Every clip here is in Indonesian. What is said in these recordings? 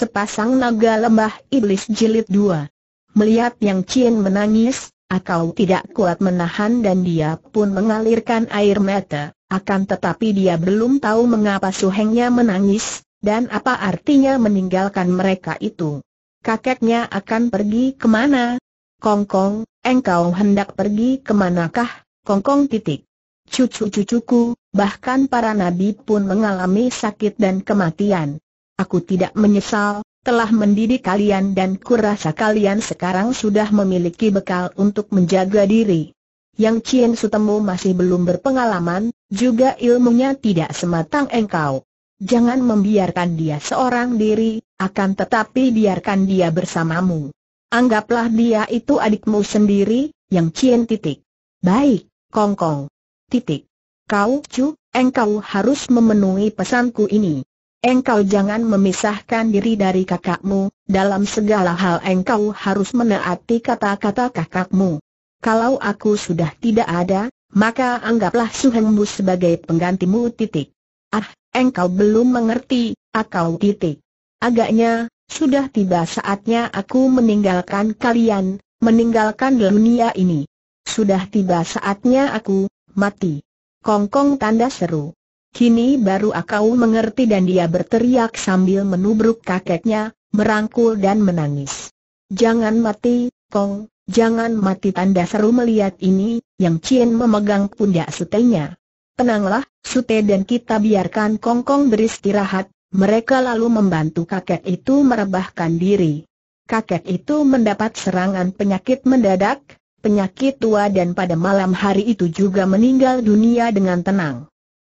Sepasang Naga Lembah Iblis Jilid dua. Melihat Yang Cien menangis, akau tidak kuat menahan dan dia pun mengalirkan air mata, akan tetapi dia belum tahu mengapa suhengnya menangis, dan apa artinya meninggalkan mereka itu. Kakeknya akan pergi kemana? Kongkong, engkau hendak pergi kemanakah? Kongkong titik. Cucu-cucuku, bahkan para nabi pun mengalami sakit dan kematian. Aku tidak menyesal, telah mendidik kalian dan kurasa kalian sekarang sudah memiliki bekal untuk menjaga diri. Yang Cien Sutemu masih belum berpengalaman, juga ilmunya tidak sematang engkau. Jangan membiarkan dia seorang diri, akan tetapi biarkan dia bersamamu. Anggaplah dia itu adikmu sendiri, yang Cien titik. Baik, Kongkong. Titik. Kau Cu, engkau harus memenuhi pesanku ini engkau jangan memisahkan diri dari kakakmu, dalam segala hal engkau harus menaati kata-kata kakakmu. Kalau aku sudah tidak ada, maka anggaplah Suhengmu sebagai penggantimu titik. Ah, engkau belum mengerti, akau titik. Agaknya, sudah tiba saatnya aku meninggalkan kalian, meninggalkan dunia ini. Sudah tiba saatnya aku, mati. Kongkong tanda seru. Kini baru Akau mengerti dan dia berteriak sambil menubruk kakeknya, merangkul dan menangis. Jangan mati, Kong, jangan mati tanda seru melihat ini, yang Cien memegang pundak sutenya. Tenanglah, sute dan kita biarkan Kong Kong beristirahat, mereka lalu membantu kakek itu merebahkan diri. Kakek itu mendapat serangan penyakit mendadak, penyakit tua dan pada malam hari itu juga meninggal dunia dengan tenang.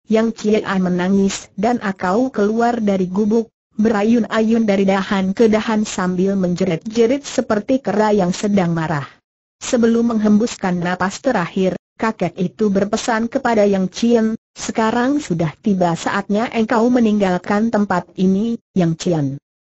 Yang Qian menangis dan akau keluar dari gubuk, berayun-ayun dari dahan ke dahan sambil menjerit-jerit seperti kera yang sedang marah. Sebelum menghembuskan napas terakhir, kakek itu berpesan kepada Yang Cian, sekarang sudah tiba saatnya engkau meninggalkan tempat ini, Yang Cian.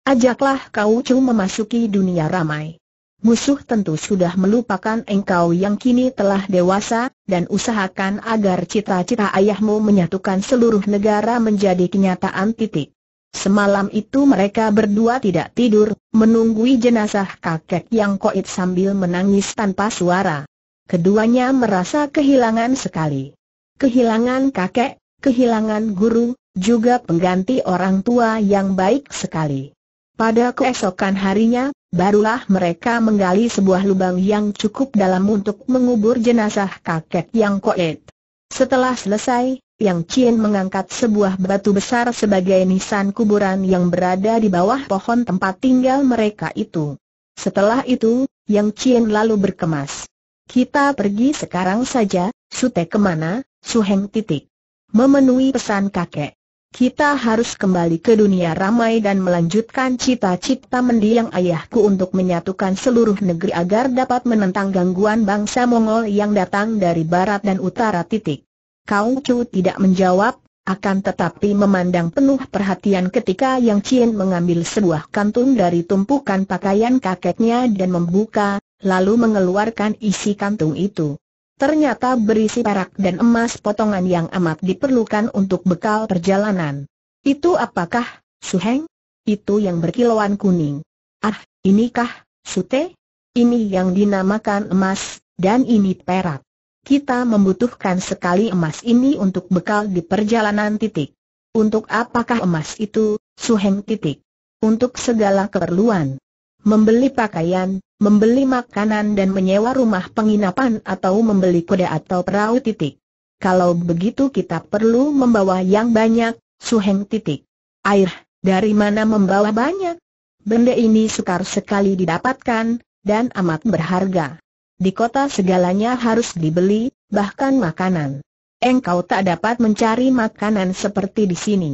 Ajaklah kau cu memasuki dunia ramai musuh tentu sudah melupakan engkau yang kini telah dewasa, dan usahakan agar cita-cita ayahmu menyatukan seluruh negara menjadi kenyataan titik. Semalam itu mereka berdua tidak tidur, menunggui jenazah kakek yang koit sambil menangis tanpa suara. Keduanya merasa kehilangan sekali. Kehilangan kakek, kehilangan guru, juga pengganti orang tua yang baik sekali. Pada keesokan harinya, barulah mereka menggali sebuah lubang yang cukup dalam untuk mengubur jenazah kakek yang koet. Setelah selesai, Yang Chin mengangkat sebuah batu besar sebagai nisan kuburan yang berada di bawah pohon tempat tinggal mereka itu. Setelah itu, Yang Chin lalu berkemas. Kita pergi sekarang saja, Sute kemana, Suheng titik. Memenuhi pesan kakek. Kita harus kembali ke dunia ramai dan melanjutkan cita-cita mendiang ayahku untuk menyatukan seluruh negeri agar dapat menentang gangguan bangsa Mongol yang datang dari barat dan utara titik. Kau Chu tidak menjawab, akan tetapi memandang penuh perhatian ketika Yang Cien mengambil sebuah kantung dari tumpukan pakaian kakeknya dan membuka, lalu mengeluarkan isi kantung itu ternyata berisi perak dan emas potongan yang amat diperlukan untuk bekal perjalanan. Itu apakah, Suheng? Itu yang berkilauan kuning. Ah, inikah, Sute? Ini yang dinamakan emas, dan ini perak. Kita membutuhkan sekali emas ini untuk bekal di perjalanan titik. Untuk apakah emas itu, Suheng titik? Untuk segala keperluan membeli pakaian, membeli makanan dan menyewa rumah penginapan atau membeli kuda atau perahu titik. Kalau begitu kita perlu membawa yang banyak, suheng titik. Air, dari mana membawa banyak? Benda ini sukar sekali didapatkan, dan amat berharga. Di kota segalanya harus dibeli, bahkan makanan. Engkau tak dapat mencari makanan seperti di sini.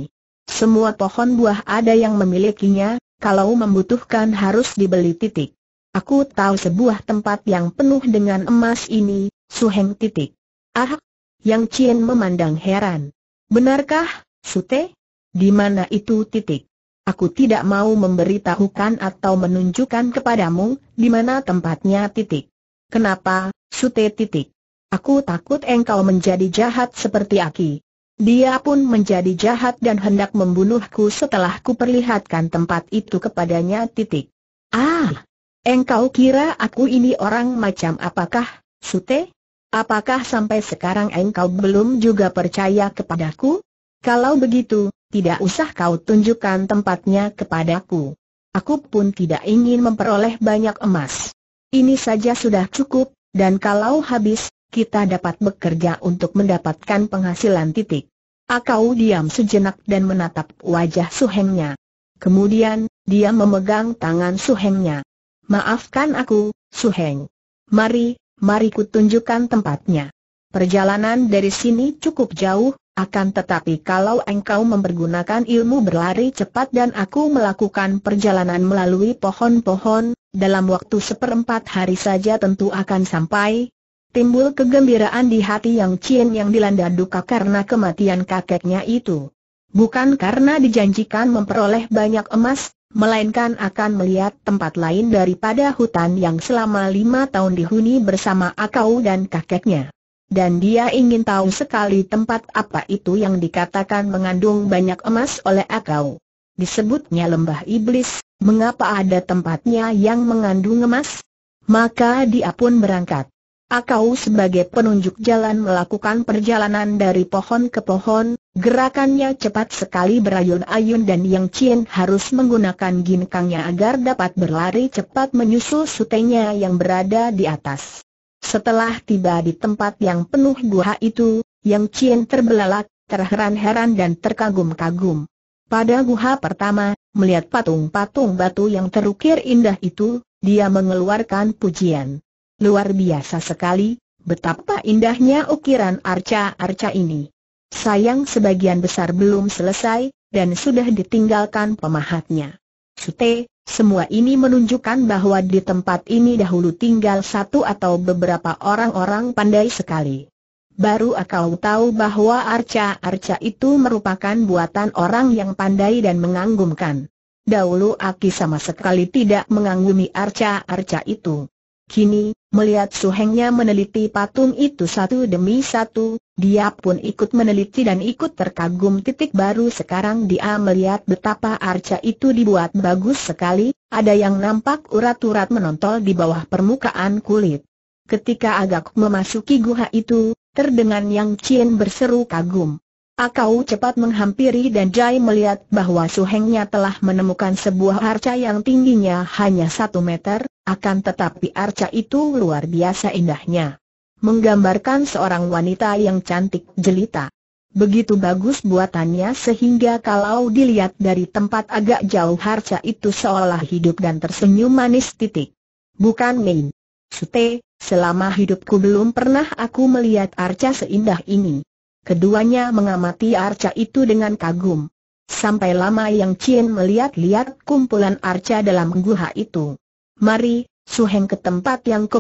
Semua pohon buah ada yang memilikinya, kalau membutuhkan harus dibeli titik. Aku tahu sebuah tempat yang penuh dengan emas ini, Suheng titik. Ah, Yang Cien memandang heran. Benarkah, Sute? Di mana itu titik? Aku tidak mau memberitahukan atau menunjukkan kepadamu di mana tempatnya titik. Kenapa, Sute titik? Aku takut engkau menjadi jahat seperti Aki. Dia pun menjadi jahat dan hendak membunuhku setelah ku perlihatkan tempat itu kepadanya titik. Ah! Engkau kira aku ini orang macam apakah, Sute? Apakah sampai sekarang engkau belum juga percaya kepadaku? Kalau begitu, tidak usah kau tunjukkan tempatnya kepadaku. Aku pun tidak ingin memperoleh banyak emas. Ini saja sudah cukup, dan kalau habis, kita dapat bekerja untuk mendapatkan penghasilan titik. Akau diam sejenak dan menatap wajah suhengnya. Kemudian, dia memegang tangan suhengnya. Maafkan aku, suheng. Mari, mari kutunjukkan tempatnya. Perjalanan dari sini cukup jauh, akan tetapi kalau engkau mempergunakan ilmu berlari cepat dan aku melakukan perjalanan melalui pohon-pohon, dalam waktu seperempat hari saja tentu akan sampai, timbul kegembiraan di hati yang Cien yang dilanda duka karena kematian kakeknya itu. Bukan karena dijanjikan memperoleh banyak emas, melainkan akan melihat tempat lain daripada hutan yang selama lima tahun dihuni bersama Akau dan kakeknya. Dan dia ingin tahu sekali tempat apa itu yang dikatakan mengandung banyak emas oleh Akau. Disebutnya lembah iblis, mengapa ada tempatnya yang mengandung emas? Maka dia pun berangkat. Akau sebagai penunjuk jalan melakukan perjalanan dari pohon ke pohon, gerakannya cepat sekali berayun-ayun dan Yang Chien harus menggunakan ginkangnya agar dapat berlari cepat menyusul sutenya yang berada di atas. Setelah tiba di tempat yang penuh gua itu, Yang Chien terbelalak, terheran-heran dan terkagum-kagum. Pada guha pertama, melihat patung-patung batu yang terukir indah itu, dia mengeluarkan pujian. Luar biasa sekali, betapa indahnya ukiran arca-arca ini. Sayang sebagian besar belum selesai, dan sudah ditinggalkan pemahatnya. Sute, semua ini menunjukkan bahwa di tempat ini dahulu tinggal satu atau beberapa orang-orang pandai sekali. Baru akau tahu bahwa arca-arca itu merupakan buatan orang yang pandai dan mengagumkan. Dahulu Aki sama sekali tidak mengagumi arca-arca itu. Kini, melihat suhengnya meneliti patung itu satu demi satu, dia pun ikut meneliti dan ikut terkagum titik baru sekarang dia melihat betapa arca itu dibuat bagus sekali, ada yang nampak urat-urat menonton di bawah permukaan kulit. Ketika agak memasuki guha itu, terdengar Yang Chin berseru kagum. Akau cepat menghampiri dan Jai melihat bahwa suhengnya telah menemukan sebuah arca yang tingginya hanya satu meter, akan tetapi arca itu luar biasa indahnya. Menggambarkan seorang wanita yang cantik jelita. Begitu bagus buatannya sehingga kalau dilihat dari tempat agak jauh arca itu seolah hidup dan tersenyum manis titik. Bukan main. Sute, selama hidupku belum pernah aku melihat arca seindah ini. Keduanya mengamati arca itu dengan kagum. Sampai lama yang Cien melihat-lihat kumpulan arca dalam guha itu mari, Suheng ke tempat yang kau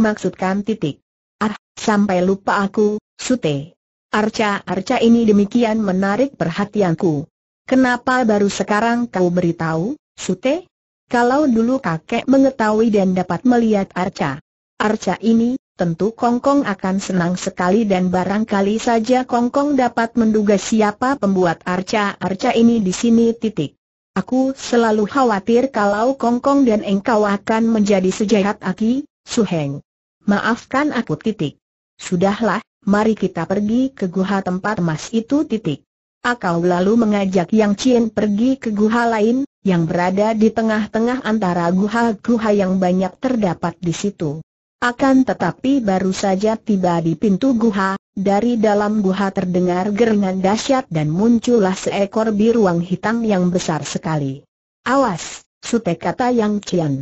titik. Ah, sampai lupa aku, Sute. Arca-arca ini demikian menarik perhatianku. Kenapa baru sekarang kau beritahu, Sute? Kalau dulu kakek mengetahui dan dapat melihat arca. Arca ini, tentu Kongkong akan senang sekali dan barangkali saja Kongkong dapat menduga siapa pembuat arca-arca ini di sini titik. Aku selalu khawatir kalau Kongkong dan engkau akan menjadi sejahat Aki, Suheng. Maafkan aku titik. Sudahlah, mari kita pergi ke guha tempat emas itu titik. Akau lalu mengajak Yang Cien pergi ke guha lain, yang berada di tengah-tengah antara guha-guha yang banyak terdapat di situ. Akan tetapi baru saja tiba di pintu guha, dari dalam guha terdengar gerengan dahsyat dan muncullah seekor biruang hitam yang besar sekali. Awas, sute kata Yang Qian.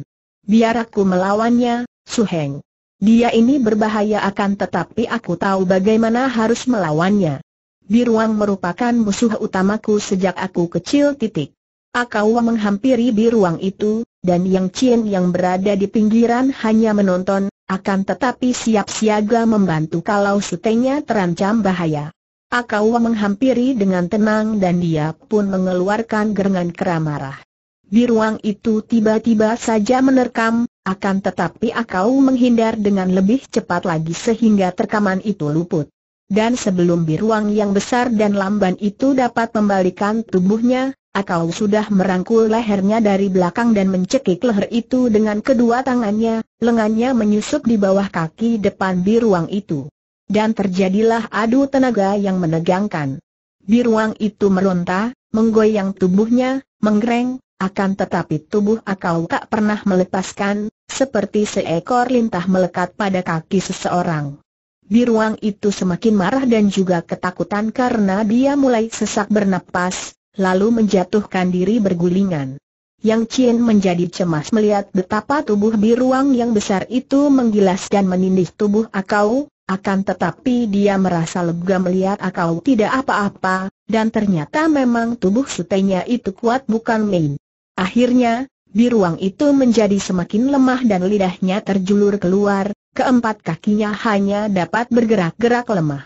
Biar aku melawannya, Suheng. Dia ini berbahaya akan tetapi aku tahu bagaimana harus melawannya. Biruang merupakan musuh utamaku sejak aku kecil titik. Akau menghampiri biruang itu, dan Yang Qian yang berada di pinggiran hanya menonton, akan tetapi siap siaga membantu kalau sutenya terancam bahaya. Akawa menghampiri dengan tenang dan dia pun mengeluarkan gerangan keramarah. Di ruang itu tiba-tiba saja menerkam, akan tetapi Akau menghindar dengan lebih cepat lagi sehingga terkaman itu luput. Dan sebelum biruang yang besar dan lamban itu dapat membalikan tubuhnya, Akau sudah merangkul lehernya dari belakang dan mencekik leher itu dengan kedua tangannya, lengannya menyusup di bawah kaki depan biruang itu. Dan terjadilah adu tenaga yang menegangkan. Biruang itu meronta, menggoyang tubuhnya, menggereng, akan tetapi tubuh akau tak pernah melepaskan, seperti seekor lintah melekat pada kaki seseorang. Biruang itu semakin marah dan juga ketakutan karena dia mulai sesak bernapas, lalu menjatuhkan diri bergulingan. Yang Chin menjadi cemas melihat betapa tubuh biruang yang besar itu menggilas dan menindih tubuh Akau, akan tetapi dia merasa lega melihat Akau tidak apa-apa, dan ternyata memang tubuh sutenya itu kuat bukan main. Akhirnya, biruang itu menjadi semakin lemah dan lidahnya terjulur keluar, keempat kakinya hanya dapat bergerak-gerak lemah.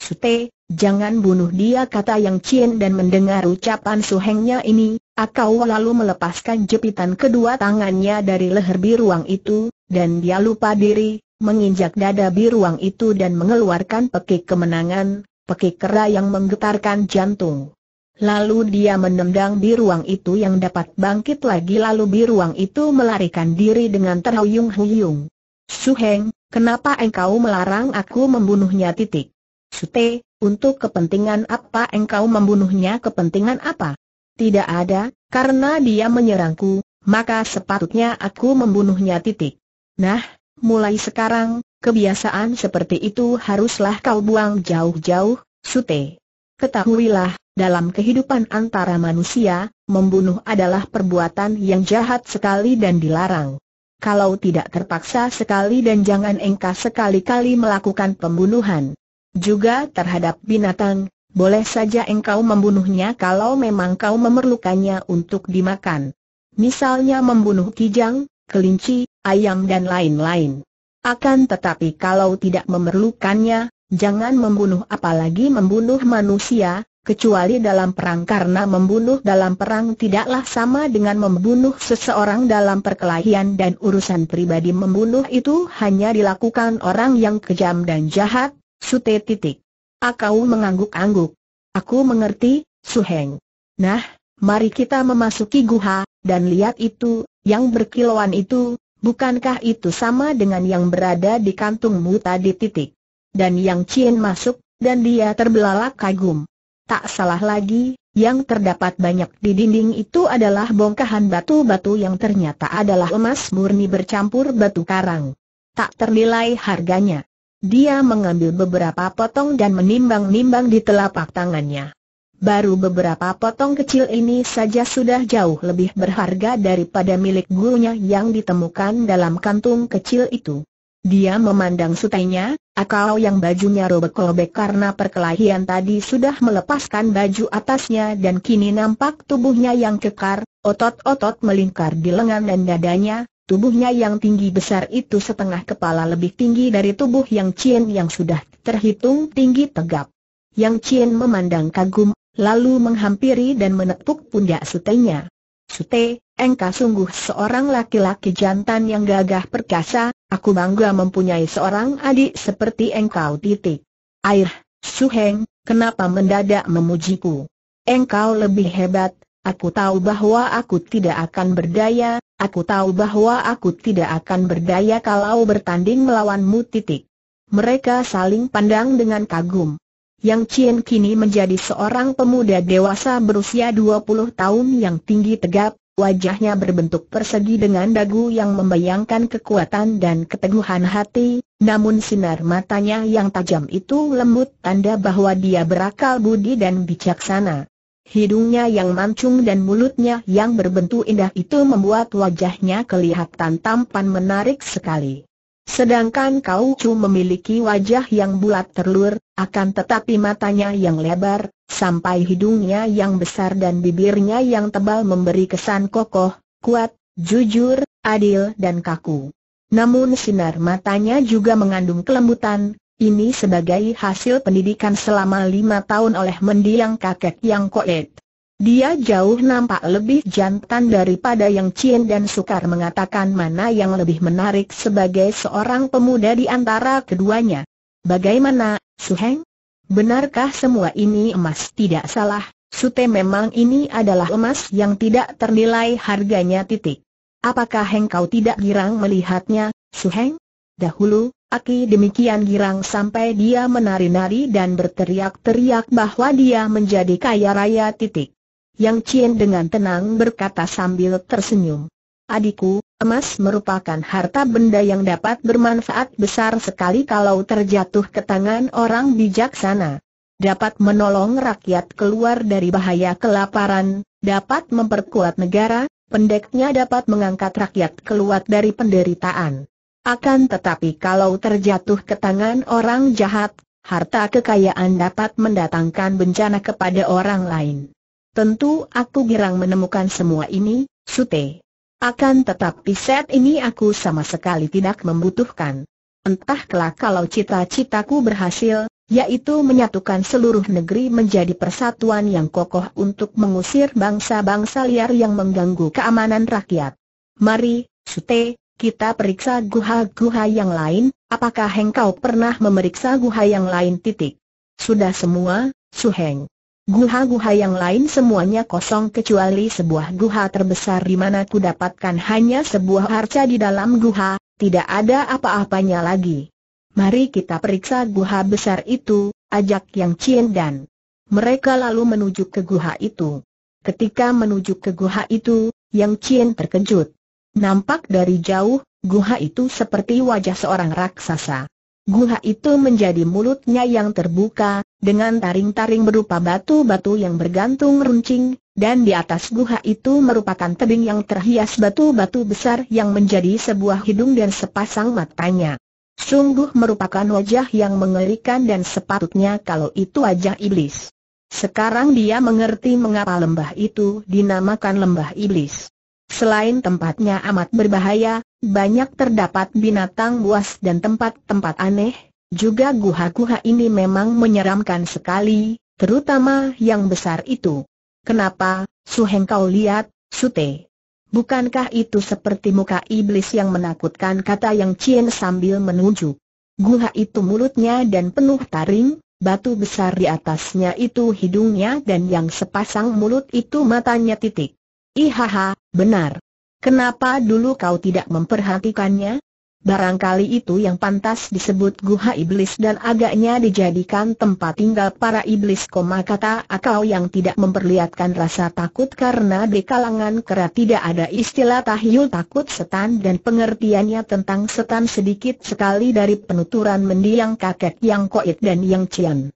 Sute, Jangan bunuh dia kata Yang Chien dan mendengar ucapan Su Hengnya ini, Akau lalu melepaskan jepitan kedua tangannya dari leher biruang itu, dan dia lupa diri, menginjak dada biruang itu dan mengeluarkan pekik kemenangan, pekik kera yang menggetarkan jantung. Lalu dia menendang biruang itu yang dapat bangkit lagi lalu biruang itu melarikan diri dengan terhuyung-huyung. Su Heng, kenapa engkau melarang aku membunuhnya titik? Sute, untuk kepentingan apa engkau membunuhnya kepentingan apa? Tidak ada, karena dia menyerangku, maka sepatutnya aku membunuhnya titik. Nah, mulai sekarang, kebiasaan seperti itu haruslah kau buang jauh-jauh, Sute. Ketahuilah, dalam kehidupan antara manusia, membunuh adalah perbuatan yang jahat sekali dan dilarang. Kalau tidak terpaksa sekali dan jangan engkau sekali-kali melakukan pembunuhan. Juga terhadap binatang, boleh saja engkau membunuhnya kalau memang kau memerlukannya untuk dimakan. Misalnya membunuh kijang, kelinci, ayam dan lain-lain. Akan tetapi kalau tidak memerlukannya, jangan membunuh apalagi membunuh manusia, kecuali dalam perang karena membunuh dalam perang tidaklah sama dengan membunuh seseorang dalam perkelahian dan urusan pribadi membunuh itu hanya dilakukan orang yang kejam dan jahat, Sute titik. Akau ah, mengangguk-angguk. Aku mengerti, Suheng. Nah, mari kita memasuki guha, dan lihat itu, yang berkilauan itu, bukankah itu sama dengan yang berada di kantungmu tadi titik? Dan yang Cien masuk, dan dia terbelalak kagum. Tak salah lagi, yang terdapat banyak di dinding itu adalah bongkahan batu-batu yang ternyata adalah emas murni bercampur batu karang. Tak ternilai harganya. Dia mengambil beberapa potong dan menimbang-nimbang di telapak tangannya. Baru beberapa potong kecil ini saja sudah jauh lebih berharga daripada milik gurunya yang ditemukan dalam kantung kecil itu. Dia memandang sutainya, akau yang bajunya robek-robek karena perkelahian tadi sudah melepaskan baju atasnya dan kini nampak tubuhnya yang kekar, otot-otot melingkar di lengan dan dadanya, Tubuhnya yang tinggi besar itu setengah kepala lebih tinggi dari tubuh Yang Chien yang sudah terhitung tinggi tegap. Yang Chien memandang kagum, lalu menghampiri dan menepuk pundak sutenya. Sute, engkau sungguh seorang laki-laki jantan yang gagah perkasa, aku bangga mempunyai seorang adik seperti engkau titik. Air, Suheng, kenapa mendadak memujiku? Engkau lebih hebat, Aku tahu bahwa aku tidak akan berdaya, aku tahu bahwa aku tidak akan berdaya kalau bertanding melawanmu titik. Mereka saling pandang dengan kagum. Yang Chien kini menjadi seorang pemuda dewasa berusia 20 tahun yang tinggi tegap, wajahnya berbentuk persegi dengan dagu yang membayangkan kekuatan dan keteguhan hati, namun sinar matanya yang tajam itu lembut tanda bahwa dia berakal budi dan bijaksana. Hidungnya yang mancung dan mulutnya yang berbentuk indah itu membuat wajahnya kelihatan tampan menarik sekali. Sedangkan Kau Chu memiliki wajah yang bulat terlur, akan tetapi matanya yang lebar, sampai hidungnya yang besar dan bibirnya yang tebal memberi kesan kokoh, kuat, jujur, adil dan kaku. Namun sinar matanya juga mengandung kelembutan, ini sebagai hasil pendidikan selama lima tahun oleh mendiang kakek yang koet. Dia jauh nampak lebih jantan daripada yang Cien dan Sukar mengatakan mana yang lebih menarik sebagai seorang pemuda di antara keduanya. Bagaimana, Suheng? Benarkah semua ini emas tidak salah? Sute memang ini adalah emas yang tidak ternilai harganya titik. Apakah engkau tidak girang melihatnya, Suheng? Dahulu, Aki demikian girang sampai dia menari-nari dan berteriak-teriak bahwa dia menjadi kaya raya titik. Yang Cien dengan tenang berkata sambil tersenyum. Adikku, emas merupakan harta benda yang dapat bermanfaat besar sekali kalau terjatuh ke tangan orang bijaksana. Dapat menolong rakyat keluar dari bahaya kelaparan, dapat memperkuat negara, pendeknya dapat mengangkat rakyat keluar dari penderitaan. Akan tetapi kalau terjatuh ke tangan orang jahat, harta kekayaan dapat mendatangkan bencana kepada orang lain. Tentu aku girang menemukan semua ini, Sute. Akan tetapi set ini aku sama sekali tidak membutuhkan. Entah kelak kalau cita-citaku berhasil, yaitu menyatukan seluruh negeri menjadi persatuan yang kokoh untuk mengusir bangsa-bangsa liar yang mengganggu keamanan rakyat. Mari, Sute, kita periksa guha-guha yang lain, apakah engkau pernah memeriksa guha yang lain titik? Sudah semua, Suheng. Guha-guha yang lain semuanya kosong kecuali sebuah guha terbesar di mana ku dapatkan hanya sebuah arca di dalam guha, tidak ada apa-apanya lagi. Mari kita periksa guha besar itu, ajak yang cien dan. Mereka lalu menuju ke guha itu. Ketika menuju ke guha itu, yang cien terkejut. Nampak dari jauh, guha itu seperti wajah seorang raksasa. Guha itu menjadi mulutnya yang terbuka, dengan taring-taring berupa batu-batu yang bergantung runcing, dan di atas guha itu merupakan tebing yang terhias batu-batu besar yang menjadi sebuah hidung dan sepasang matanya. Sungguh merupakan wajah yang mengerikan dan sepatutnya kalau itu wajah iblis. Sekarang dia mengerti mengapa lembah itu dinamakan lembah iblis. Selain tempatnya amat berbahaya, banyak terdapat binatang buas dan tempat-tempat aneh, juga guha-guha ini memang menyeramkan sekali, terutama yang besar itu. Kenapa, Su kau lihat, Sute? Bukankah itu seperti muka iblis yang menakutkan kata yang Cien sambil menunjuk? Guha itu mulutnya dan penuh taring, batu besar di atasnya itu hidungnya dan yang sepasang mulut itu matanya titik. Ihaha, benar. Kenapa dulu kau tidak memperhatikannya? Barangkali itu yang pantas disebut guha iblis dan agaknya dijadikan tempat tinggal para iblis koma kata akau yang tidak memperlihatkan rasa takut karena di kalangan kera tidak ada istilah tahyul takut setan dan pengertiannya tentang setan sedikit sekali dari penuturan mendiang kakek yang koit dan yang cian.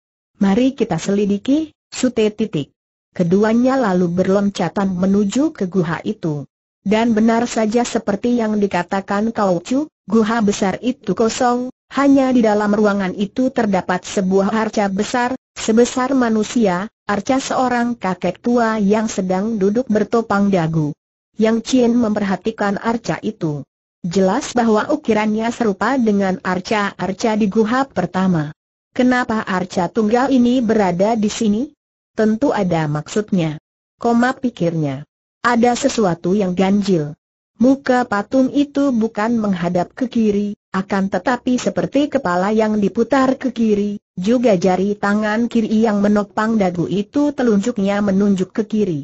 Mari kita selidiki, sute titik. Keduanya lalu berloncatan menuju ke guha itu. Dan benar saja seperti yang dikatakan Kaucu, guha besar itu kosong, hanya di dalam ruangan itu terdapat sebuah arca besar, sebesar manusia, arca seorang kakek tua yang sedang duduk bertopang dagu. Yang Cien memperhatikan arca itu. Jelas bahwa ukirannya serupa dengan arca-arca di guha pertama. Kenapa arca tunggal ini berada di sini? Tentu ada maksudnya. Koma pikirnya. Ada sesuatu yang ganjil. Muka patung itu bukan menghadap ke kiri, akan tetapi seperti kepala yang diputar ke kiri, juga jari tangan kiri yang menopang dagu itu telunjuknya menunjuk ke kiri.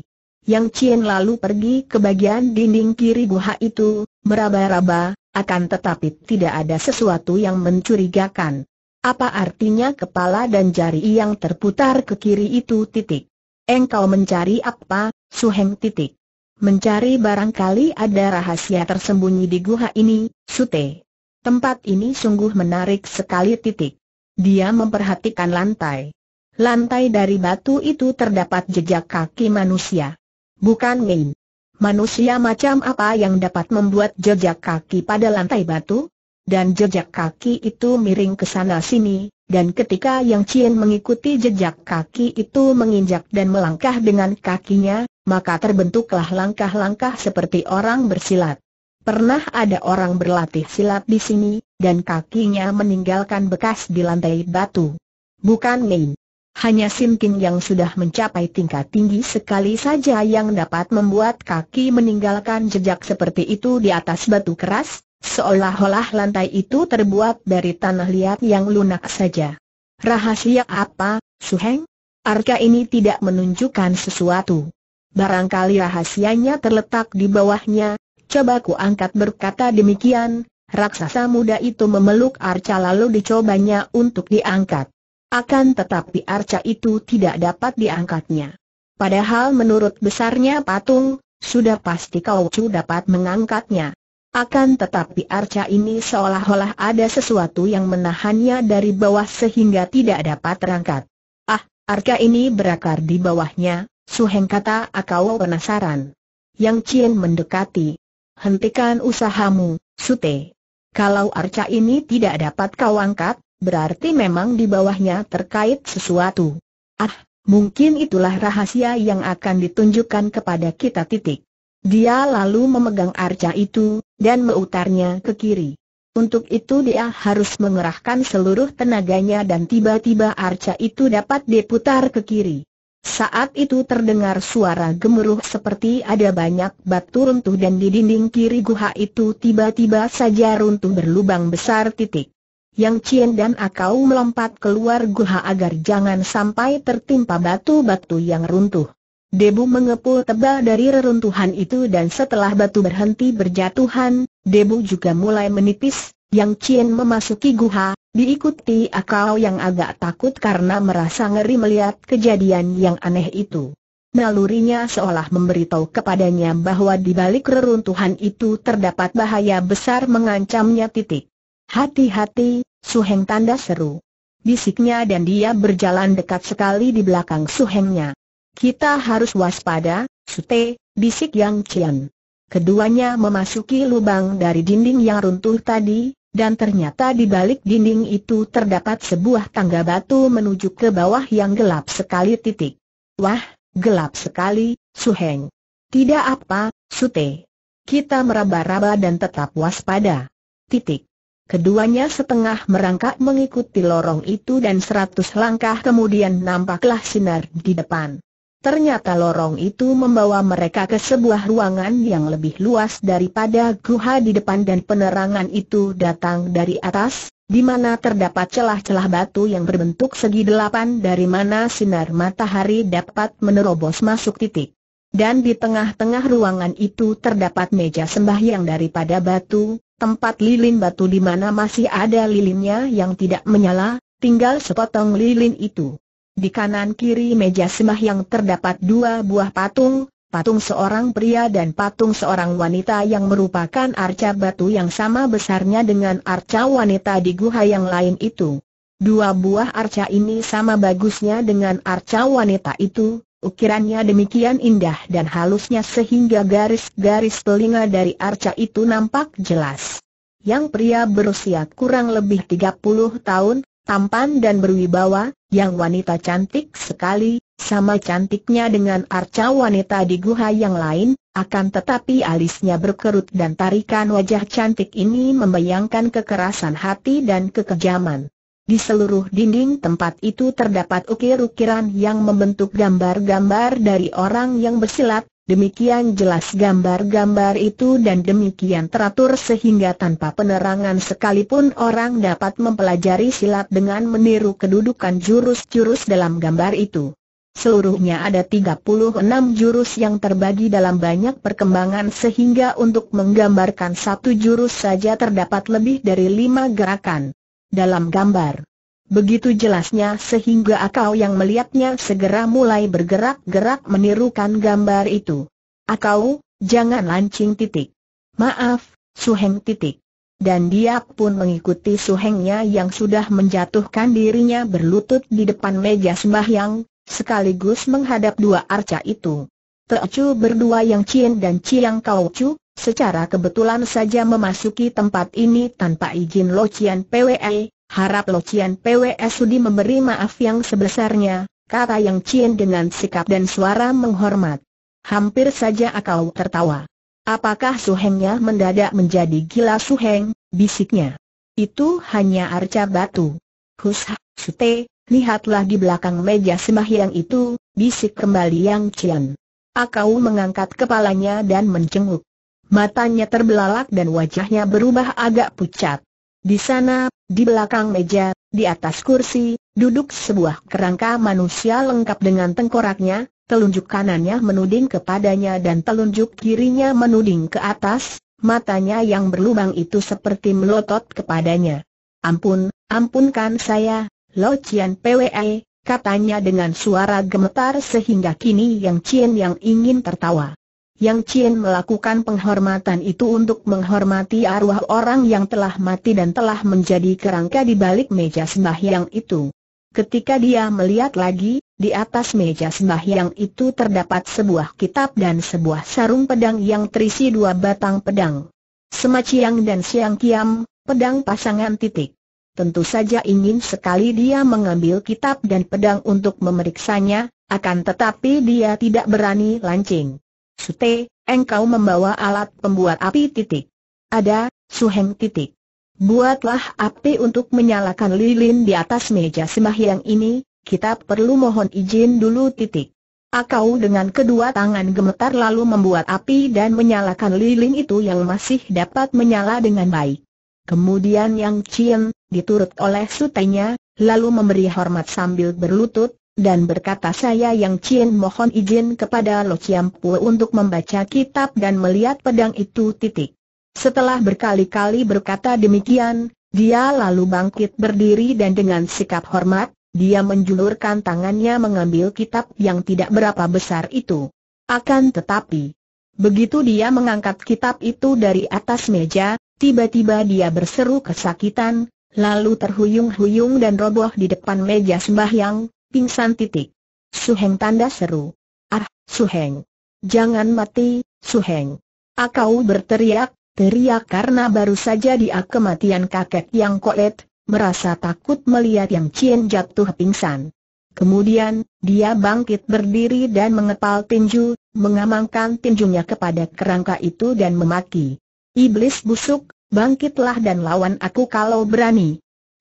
Yang Cien lalu pergi ke bagian dinding kiri gua itu, meraba-raba, akan tetapi tidak ada sesuatu yang mencurigakan. Apa artinya kepala dan jari yang terputar ke kiri itu titik? Engkau mencari apa, Suheng titik? Mencari barangkali ada rahasia tersembunyi di guha ini, Sute. Tempat ini sungguh menarik sekali titik. Dia memperhatikan lantai. Lantai dari batu itu terdapat jejak kaki manusia. Bukan Main? Manusia macam apa yang dapat membuat jejak kaki pada lantai batu? dan jejak kaki itu miring ke sana sini, dan ketika Yang Chien mengikuti jejak kaki itu menginjak dan melangkah dengan kakinya, maka terbentuklah langkah-langkah seperti orang bersilat. Pernah ada orang berlatih silat di sini, dan kakinya meninggalkan bekas di lantai batu. Bukan Main. Hanya Sim Simkin yang sudah mencapai tingkat tinggi sekali saja yang dapat membuat kaki meninggalkan jejak seperti itu di atas batu keras, Seolah-olah lantai itu terbuat dari tanah liat yang lunak saja. Rahasia apa, Suheng? Arka ini tidak menunjukkan sesuatu. Barangkali rahasianya terletak di bawahnya, coba ku angkat berkata demikian, raksasa muda itu memeluk Arca lalu dicobanya untuk diangkat. Akan tetapi Arca itu tidak dapat diangkatnya. Padahal menurut besarnya patung, sudah pasti kau dapat mengangkatnya. Akan tetapi arca ini seolah-olah ada sesuatu yang menahannya dari bawah sehingga tidak dapat terangkat. Ah, arca ini berakar di bawahnya, Suheng kata akau penasaran. Yang Cien mendekati. Hentikan usahamu, Sute. Kalau arca ini tidak dapat kau angkat, berarti memang di bawahnya terkait sesuatu. Ah, mungkin itulah rahasia yang akan ditunjukkan kepada kita titik. Dia lalu memegang arca itu, dan meutarnya ke kiri. Untuk itu dia harus mengerahkan seluruh tenaganya dan tiba-tiba arca itu dapat diputar ke kiri. Saat itu terdengar suara gemuruh seperti ada banyak batu runtuh dan di dinding kiri guha itu tiba-tiba saja runtuh berlubang besar titik. Yang Cien dan Akau melompat keluar guha agar jangan sampai tertimpa batu-batu yang runtuh. Debu mengepul tebal dari reruntuhan itu dan setelah batu berhenti berjatuhan, debu juga mulai menipis, yang Cien memasuki guha, diikuti Akau yang agak takut karena merasa ngeri melihat kejadian yang aneh itu. Nalurinya seolah memberitahu kepadanya bahwa di balik reruntuhan itu terdapat bahaya besar mengancamnya titik. Hati-hati, Suheng tanda seru. Bisiknya dan dia berjalan dekat sekali di belakang Suhengnya. Kita harus waspada, Sute, bisik Yang Cian. Keduanya memasuki lubang dari dinding yang runtuh tadi, dan ternyata di balik dinding itu terdapat sebuah tangga batu menuju ke bawah yang gelap sekali titik. Wah, gelap sekali, Suheng. Tidak apa, Sute. Kita meraba-raba dan tetap waspada. Titik. Keduanya setengah merangkak mengikuti lorong itu dan seratus langkah kemudian nampaklah sinar di depan. Ternyata lorong itu membawa mereka ke sebuah ruangan yang lebih luas daripada guha di depan dan penerangan itu datang dari atas, di mana terdapat celah-celah batu yang berbentuk segi delapan dari mana sinar matahari dapat menerobos masuk titik. Dan di tengah-tengah ruangan itu terdapat meja sembahyang daripada batu, tempat lilin batu di mana masih ada lilinnya yang tidak menyala, tinggal sepotong lilin itu. Di kanan kiri meja sembah yang terdapat dua buah patung, patung seorang pria dan patung seorang wanita yang merupakan arca batu yang sama besarnya dengan arca wanita di guha yang lain itu. Dua buah arca ini sama bagusnya dengan arca wanita itu, ukirannya demikian indah dan halusnya sehingga garis-garis telinga dari arca itu nampak jelas. Yang pria berusia kurang lebih 30 tahun, tampan dan berwibawa, yang wanita cantik sekali, sama cantiknya dengan arca wanita di guha yang lain, akan tetapi alisnya berkerut dan tarikan wajah cantik ini membayangkan kekerasan hati dan kekejaman. Di seluruh dinding tempat itu terdapat ukir-ukiran yang membentuk gambar-gambar dari orang yang bersilat, Demikian jelas gambar-gambar itu dan demikian teratur sehingga tanpa penerangan sekalipun orang dapat mempelajari silat dengan meniru kedudukan jurus-jurus dalam gambar itu. Seluruhnya ada 36 jurus yang terbagi dalam banyak perkembangan sehingga untuk menggambarkan satu jurus saja terdapat lebih dari lima gerakan. Dalam gambar Begitu jelasnya sehingga akau yang melihatnya segera mulai bergerak-gerak menirukan gambar itu. Akau, jangan lancing titik. Maaf, suheng titik. Dan dia pun mengikuti suhengnya yang sudah menjatuhkan dirinya berlutut di depan meja sembahyang, sekaligus menghadap dua arca itu. Teocu berdua yang Cien dan Ciang Kaucu, secara kebetulan saja memasuki tempat ini tanpa izin Lo Cian PWE, Harap Lo Cian PWS Sudi memberi maaf yang sebesarnya, kata Yang Cian dengan sikap dan suara menghormat. Hampir saja akau tertawa. Apakah Suhengnya mendadak menjadi gila Suheng, bisiknya. Itu hanya arca batu. Husha, Sute, lihatlah di belakang meja sembahyang itu, bisik kembali Yang Cian. Akau mengangkat kepalanya dan mencenguk. Matanya terbelalak dan wajahnya berubah agak pucat. Di sana, di belakang meja, di atas kursi, duduk sebuah kerangka manusia lengkap dengan tengkoraknya, telunjuk kanannya menuding kepadanya dan telunjuk kirinya menuding ke atas, matanya yang berlubang itu seperti melotot kepadanya. Ampun, ampunkan saya, Lo Cian PWE, katanya dengan suara gemetar sehingga kini Yang Cian yang ingin tertawa. Yang Chien melakukan penghormatan itu untuk menghormati arwah orang yang telah mati dan telah menjadi kerangka di balik meja sembahyang itu. Ketika dia melihat lagi, di atas meja sembahyang itu terdapat sebuah kitab dan sebuah sarung pedang yang terisi dua batang pedang. Semaciang dan Siang Kiam, pedang pasangan titik. Tentu saja ingin sekali dia mengambil kitab dan pedang untuk memeriksanya, akan tetapi dia tidak berani lancing. Sute, engkau membawa alat pembuat api titik. Ada, Suheng titik. Buatlah api untuk menyalakan lilin di atas meja sembahyang ini, kita perlu mohon izin dulu titik. Akau dengan kedua tangan gemetar lalu membuat api dan menyalakan lilin itu yang masih dapat menyala dengan baik. Kemudian Yang Cien, diturut oleh sutenya, lalu memberi hormat sambil berlutut, dan berkata saya yang Cien mohon izin kepada Lo Chiam Pu untuk membaca kitab dan melihat pedang itu titik. Setelah berkali-kali berkata demikian, dia lalu bangkit berdiri dan dengan sikap hormat, dia menjulurkan tangannya mengambil kitab yang tidak berapa besar itu. Akan tetapi, begitu dia mengangkat kitab itu dari atas meja, tiba-tiba dia berseru kesakitan, lalu terhuyung-huyung dan roboh di depan meja sembahyang, pingsan titik. Suheng tanda seru. Ah, Suheng. Jangan mati, Suheng. Akau berteriak, teriak karena baru saja dia kematian kakek yang kolet, merasa takut melihat yang Cien jatuh pingsan. Kemudian, dia bangkit berdiri dan mengepal tinju, mengamankan tinjunya kepada kerangka itu dan memaki. Iblis busuk, bangkitlah dan lawan aku kalau berani.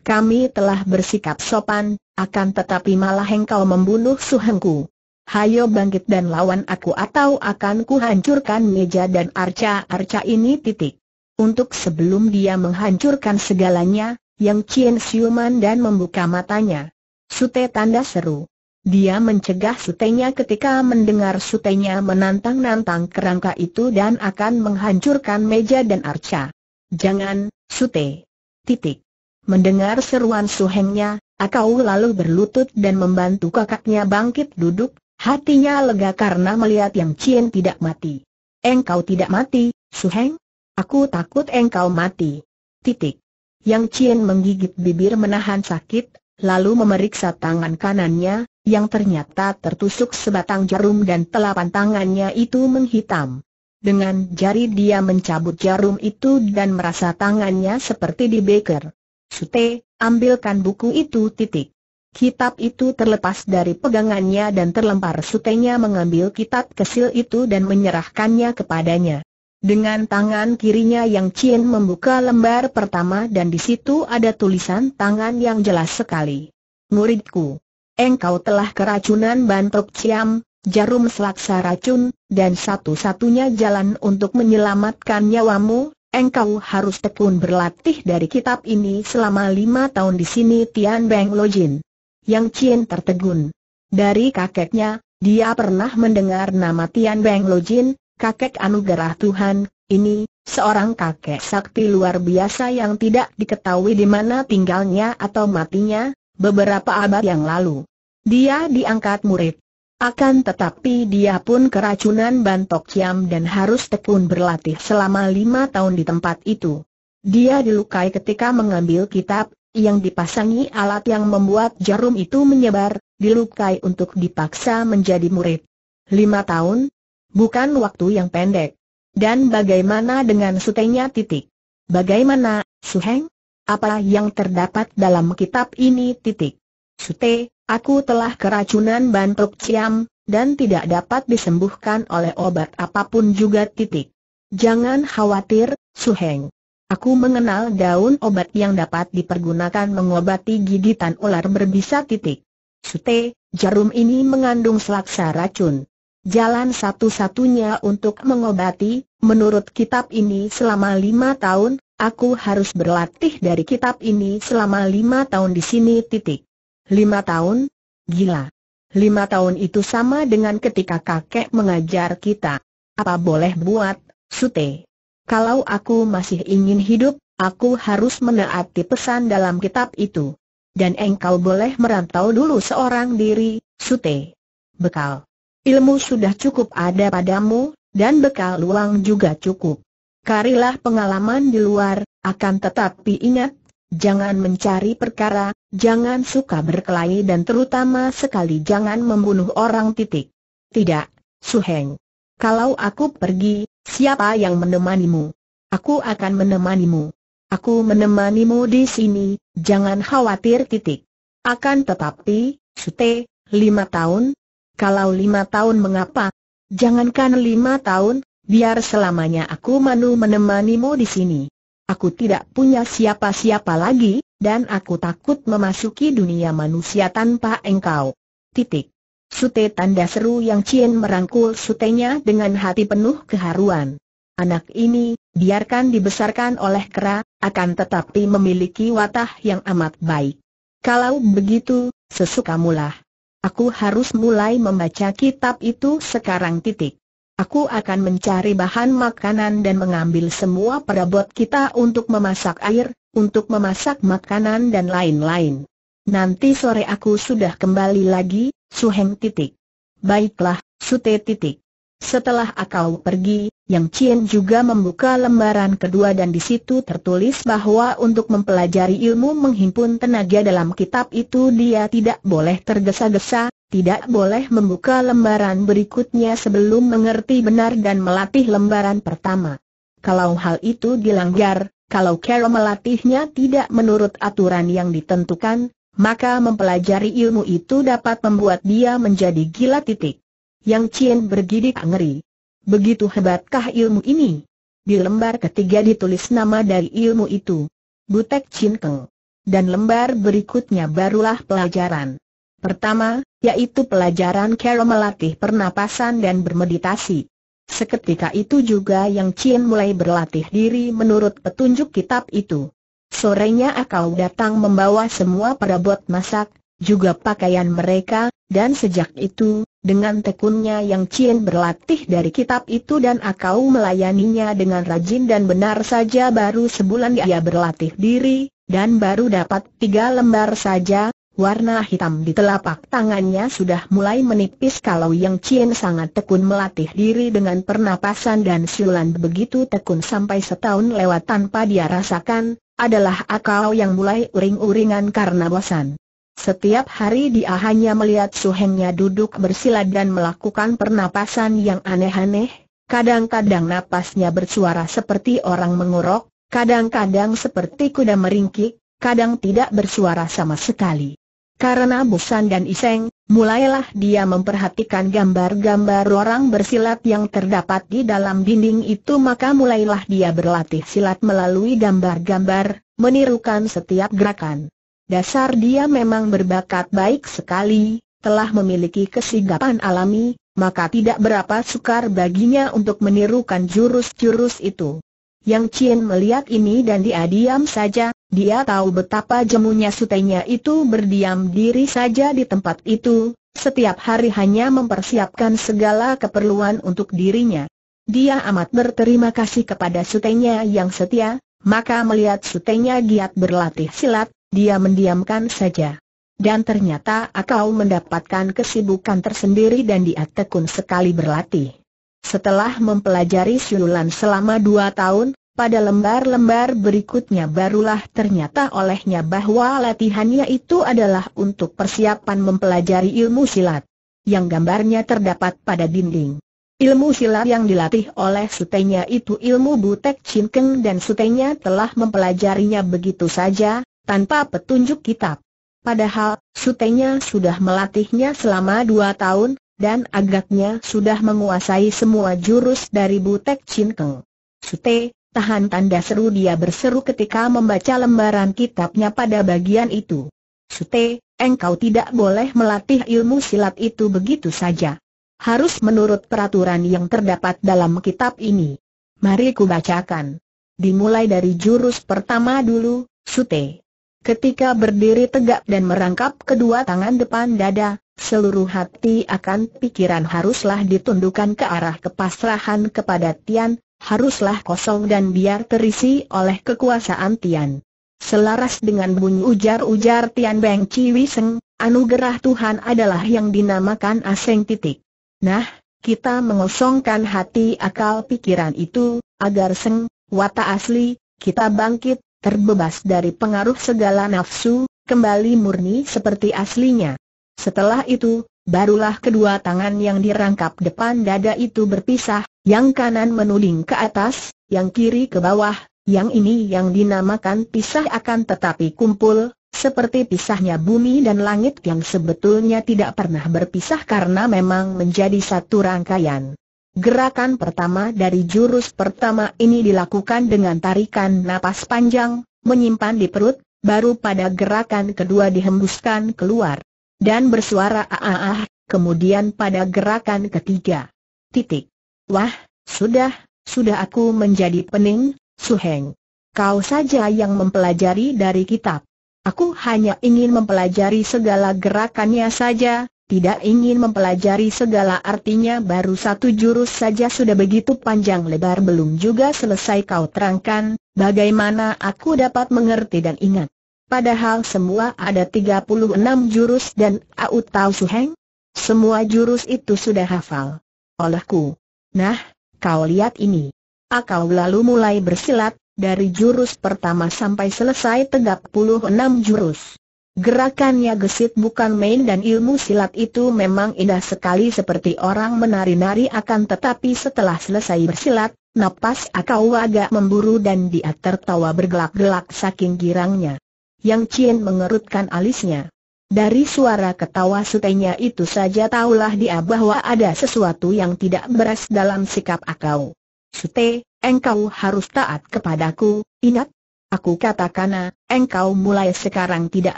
Kami telah bersikap sopan, akan tetapi malah engkau membunuh suhengku. Hayo bangkit dan lawan aku atau akan kuhancurkan meja dan arca-arca ini titik. Untuk sebelum dia menghancurkan segalanya, yang cien siuman dan membuka matanya. Sute tanda seru. Dia mencegah sutenya ketika mendengar sutenya menantang-nantang kerangka itu dan akan menghancurkan meja dan arca. Jangan, sute. Titik. Mendengar seruan suhengnya, Akau lalu berlutut dan membantu kakaknya bangkit duduk, hatinya lega karena melihat Yang Cien tidak mati. Engkau tidak mati, Suheng? Aku takut engkau mati. Titik. Yang Cien menggigit bibir menahan sakit, lalu memeriksa tangan kanannya, yang ternyata tertusuk sebatang jarum dan telapan tangannya itu menghitam. Dengan jari dia mencabut jarum itu dan merasa tangannya seperti dibeker. Sute, ambilkan buku itu titik. Kitab itu terlepas dari pegangannya dan terlempar sutenya mengambil kitab kecil itu dan menyerahkannya kepadanya. Dengan tangan kirinya yang Cien membuka lembar pertama dan di situ ada tulisan tangan yang jelas sekali. Muridku, engkau telah keracunan bantok ciam, jarum selaksa racun, dan satu-satunya jalan untuk menyelamatkan nyawamu Engkau harus tekun berlatih dari kitab ini selama lima tahun di sini Tian Beng Jin. Yang Cien tertegun. Dari kakeknya, dia pernah mendengar nama Tian Beng Jin, kakek anugerah Tuhan, ini, seorang kakek sakti luar biasa yang tidak diketahui di mana tinggalnya atau matinya, beberapa abad yang lalu. Dia diangkat murid akan tetapi dia pun keracunan bantok kiam dan harus tekun berlatih selama lima tahun di tempat itu. Dia dilukai ketika mengambil kitab, yang dipasangi alat yang membuat jarum itu menyebar, dilukai untuk dipaksa menjadi murid. Lima tahun? Bukan waktu yang pendek. Dan bagaimana dengan sutenya titik? Bagaimana, Suheng? Apa yang terdapat dalam kitab ini titik? Sute, Aku telah keracunan bantuk ciam, dan tidak dapat disembuhkan oleh obat apapun juga titik. Jangan khawatir, Heng. Aku mengenal daun obat yang dapat dipergunakan mengobati gigitan ular berbisa titik. Sute, jarum ini mengandung selaksa racun. Jalan satu-satunya untuk mengobati, menurut kitab ini selama lima tahun, aku harus berlatih dari kitab ini selama lima tahun di sini titik. Lima tahun? Gila. Lima tahun itu sama dengan ketika kakek mengajar kita. Apa boleh buat, Sute? Kalau aku masih ingin hidup, aku harus menaati pesan dalam kitab itu. Dan engkau boleh merantau dulu seorang diri, Sute. Bekal. Ilmu sudah cukup ada padamu, dan bekal luang juga cukup. Karilah pengalaman di luar, akan tetapi ingat, Jangan mencari perkara, jangan suka berkelahi dan terutama sekali jangan membunuh orang titik. Tidak, Suheng. Kalau aku pergi, siapa yang menemanimu? Aku akan menemanimu. Aku menemanimu di sini, jangan khawatir titik. Akan tetapi, Sute, lima tahun? Kalau lima tahun mengapa? Jangankan lima tahun, biar selamanya aku manu menemanimu di sini. Aku tidak punya siapa-siapa lagi, dan aku takut memasuki dunia manusia tanpa engkau. Titik. Sute tanda seru yang Cien merangkul sutenya dengan hati penuh keharuan. Anak ini, biarkan dibesarkan oleh kera, akan tetapi memiliki watah yang amat baik. Kalau begitu, sesukamulah. Aku harus mulai membaca kitab itu sekarang titik. Aku akan mencari bahan makanan dan mengambil semua perabot kita untuk memasak air, untuk memasak makanan dan lain-lain. Nanti sore aku sudah kembali lagi, Suheng titik. Baiklah, Sute titik. Setelah Akau pergi, Yang Chien juga membuka lembaran kedua dan di situ tertulis bahwa untuk mempelajari ilmu menghimpun tenaga dalam kitab itu dia tidak boleh tergesa-gesa, tidak boleh membuka lembaran berikutnya sebelum mengerti benar dan melatih lembaran pertama. Kalau hal itu dilanggar, kalau Kero melatihnya tidak menurut aturan yang ditentukan, maka mempelajari ilmu itu dapat membuat dia menjadi gila titik. Yang Cien bergidik ngeri. Begitu hebatkah ilmu ini? Di lembar ketiga ditulis nama dari ilmu itu. Butek Chin Keng. Dan lembar berikutnya barulah pelajaran. Pertama, yaitu pelajaran cara melatih pernapasan dan bermeditasi. Seketika itu juga yang Cien mulai berlatih diri menurut petunjuk kitab itu. Sorenya Akau datang membawa semua perabot masak, juga pakaian mereka, dan sejak itu, dengan tekunnya yang Cien berlatih dari kitab itu dan Akau melayaninya dengan rajin dan benar saja baru sebulan ia berlatih diri, dan baru dapat tiga lembar saja, warna hitam di telapak tangannya sudah mulai menipis kalau yang Cien sangat tekun melatih diri dengan pernapasan dan siulan begitu tekun sampai setahun lewat tanpa dia rasakan, adalah Akau yang mulai uring-uringan karena bosan. Setiap hari dia hanya melihat suhengnya duduk bersila dan melakukan pernapasan yang aneh-aneh, kadang-kadang napasnya bersuara seperti orang mengorok, kadang-kadang seperti kuda meringkik, kadang tidak bersuara sama sekali. Karena busan dan iseng, mulailah dia memperhatikan gambar-gambar orang bersilat yang terdapat di dalam dinding itu maka mulailah dia berlatih silat melalui gambar-gambar, menirukan setiap gerakan. Dasar dia memang berbakat baik sekali, telah memiliki kesigapan alami, maka tidak berapa sukar baginya untuk menirukan jurus-jurus itu. Yang Chin melihat ini dan dia diam saja, dia tahu betapa jemunya sutenya itu berdiam diri saja di tempat itu, setiap hari hanya mempersiapkan segala keperluan untuk dirinya. Dia amat berterima kasih kepada sutenya yang setia, maka melihat sutenya giat berlatih silat, dia mendiamkan saja. Dan ternyata akau mendapatkan kesibukan tersendiri dan dia tekun sekali berlatih. Setelah mempelajari siulan selama dua tahun, pada lembar-lembar berikutnya barulah ternyata olehnya bahwa latihannya itu adalah untuk persiapan mempelajari ilmu silat. Yang gambarnya terdapat pada dinding. Ilmu silat yang dilatih oleh sutenya itu ilmu butek cinkeng dan sutenya telah mempelajarinya begitu saja, tanpa petunjuk kitab. Padahal, sutenya sudah melatihnya selama dua tahun, dan agaknya sudah menguasai semua jurus dari Butek Cinkeng. Sute, tahan tanda seru dia berseru ketika membaca lembaran kitabnya pada bagian itu. Sute, engkau tidak boleh melatih ilmu silat itu begitu saja. Harus menurut peraturan yang terdapat dalam kitab ini. Mari ku bacakan. Dimulai dari jurus pertama dulu, Sute. Ketika berdiri tegak dan merangkap kedua tangan depan dada, seluruh hati akan pikiran haruslah ditundukkan ke arah kepasrahan kepada Tian, haruslah kosong dan biar terisi oleh kekuasaan Tian. Selaras dengan bunyi ujar-ujar Tian Beng Ciwi Seng, anugerah Tuhan adalah yang dinamakan aseng titik. Nah, kita mengosongkan hati akal pikiran itu, agar Seng, wata asli, kita bangkit, terbebas dari pengaruh segala nafsu, kembali murni seperti aslinya. Setelah itu, barulah kedua tangan yang dirangkap depan dada itu berpisah, yang kanan menuding ke atas, yang kiri ke bawah, yang ini yang dinamakan pisah akan tetapi kumpul, seperti pisahnya bumi dan langit yang sebetulnya tidak pernah berpisah karena memang menjadi satu rangkaian. Gerakan pertama dari jurus pertama ini dilakukan dengan tarikan napas panjang, menyimpan di perut, baru pada gerakan kedua dihembuskan keluar. Dan bersuara aah. kemudian pada gerakan ketiga. Titik. Wah, sudah, sudah aku menjadi pening, Suheng. Kau saja yang mempelajari dari kitab. Aku hanya ingin mempelajari segala gerakannya saja, tidak ingin mempelajari segala artinya baru satu jurus saja sudah begitu panjang lebar belum juga selesai kau terangkan, bagaimana aku dapat mengerti dan ingat. Padahal semua ada 36 jurus dan Au Tau Suheng, semua jurus itu sudah hafal. Olehku. Nah, kau lihat ini. Akau ah, lalu mulai bersilat, dari jurus pertama sampai selesai puluh enam jurus. Gerakannya gesit bukan main dan ilmu silat itu memang indah sekali seperti orang menari-nari akan tetapi setelah selesai bersilat, napas akau agak memburu dan dia tertawa bergelak-gelak saking girangnya. Yang Cien mengerutkan alisnya. Dari suara ketawa sutenya itu saja tahulah dia bahwa ada sesuatu yang tidak beres dalam sikap akau. Sute, engkau harus taat kepadaku, ingat, Aku katakan, engkau mulai sekarang tidak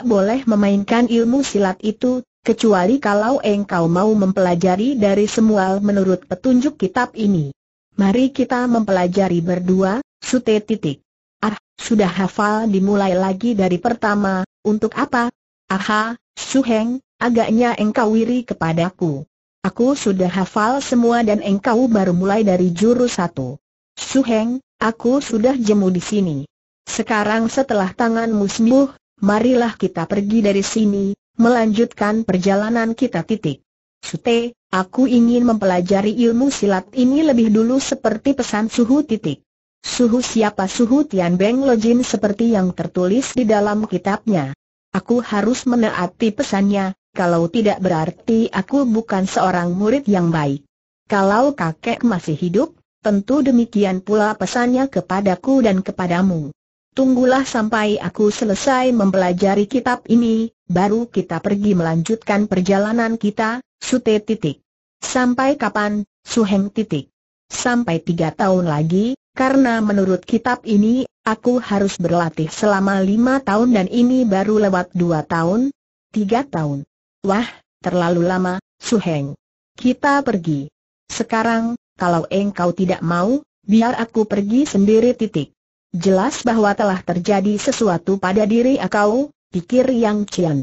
boleh memainkan ilmu silat itu, kecuali kalau engkau mau mempelajari dari semua menurut petunjuk kitab ini. Mari kita mempelajari berdua, sute titik. Ah, sudah hafal dimulai lagi dari pertama, untuk apa? Aha, Suheng, agaknya engkau wiri kepadaku. Aku sudah hafal semua dan engkau baru mulai dari jurus satu. Suheng, aku sudah jemu di sini. Sekarang setelah tanganmu sembuh, marilah kita pergi dari sini, melanjutkan perjalanan kita titik. Sute, aku ingin mempelajari ilmu silat ini lebih dulu seperti pesan suhu titik. Suhu siapa suhu Tian Beng Lojin seperti yang tertulis di dalam kitabnya. Aku harus menaati pesannya, kalau tidak berarti aku bukan seorang murid yang baik. Kalau kakek masih hidup, tentu demikian pula pesannya kepadaku dan kepadamu. Tunggulah sampai aku selesai mempelajari kitab ini, baru kita pergi melanjutkan perjalanan kita, sute titik. Sampai kapan, suheng titik? Sampai tiga tahun lagi, karena menurut kitab ini, aku harus berlatih selama lima tahun dan ini baru lewat dua tahun, tiga tahun. Wah, terlalu lama, suheng. Kita pergi. Sekarang, kalau engkau tidak mau, biar aku pergi sendiri titik. Jelas bahwa telah terjadi sesuatu pada diri akau, pikir Yang Chen.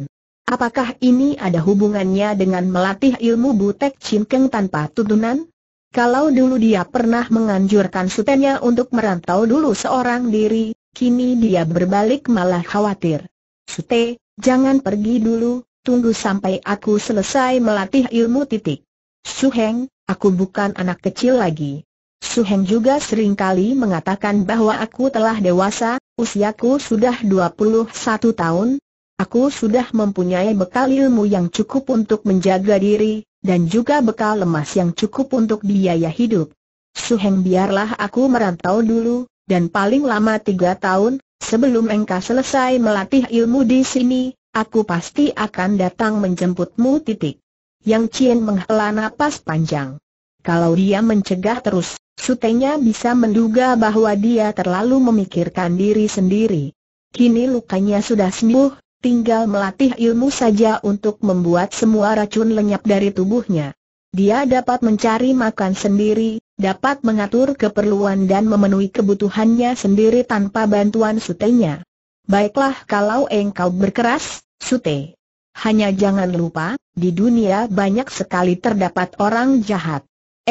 Apakah ini ada hubungannya dengan melatih ilmu butek cinkeng tanpa tuntunan? Kalau dulu dia pernah menganjurkan sutenya untuk merantau dulu seorang diri, kini dia berbalik malah khawatir. Sute, jangan pergi dulu, tunggu sampai aku selesai melatih ilmu titik. Suheng, aku bukan anak kecil lagi. Suheng juga seringkali mengatakan bahwa aku telah dewasa, usiaku sudah 21 tahun, Aku sudah mempunyai bekal ilmu yang cukup untuk menjaga diri, dan juga bekal lemas yang cukup untuk biaya hidup. Suheng biarlah aku merantau dulu, dan paling lama tiga tahun, sebelum engkau selesai melatih ilmu di sini, aku pasti akan datang menjemputmu titik. Yang Cien menghela napas panjang. Kalau dia mencegah terus, Sutenya bisa menduga bahwa dia terlalu memikirkan diri sendiri. Kini lukanya sudah sembuh, tinggal melatih ilmu saja untuk membuat semua racun lenyap dari tubuhnya. Dia dapat mencari makan sendiri, dapat mengatur keperluan dan memenuhi kebutuhannya sendiri tanpa bantuan Sutenya. Baiklah kalau engkau berkeras, Sute. Hanya jangan lupa, di dunia banyak sekali terdapat orang jahat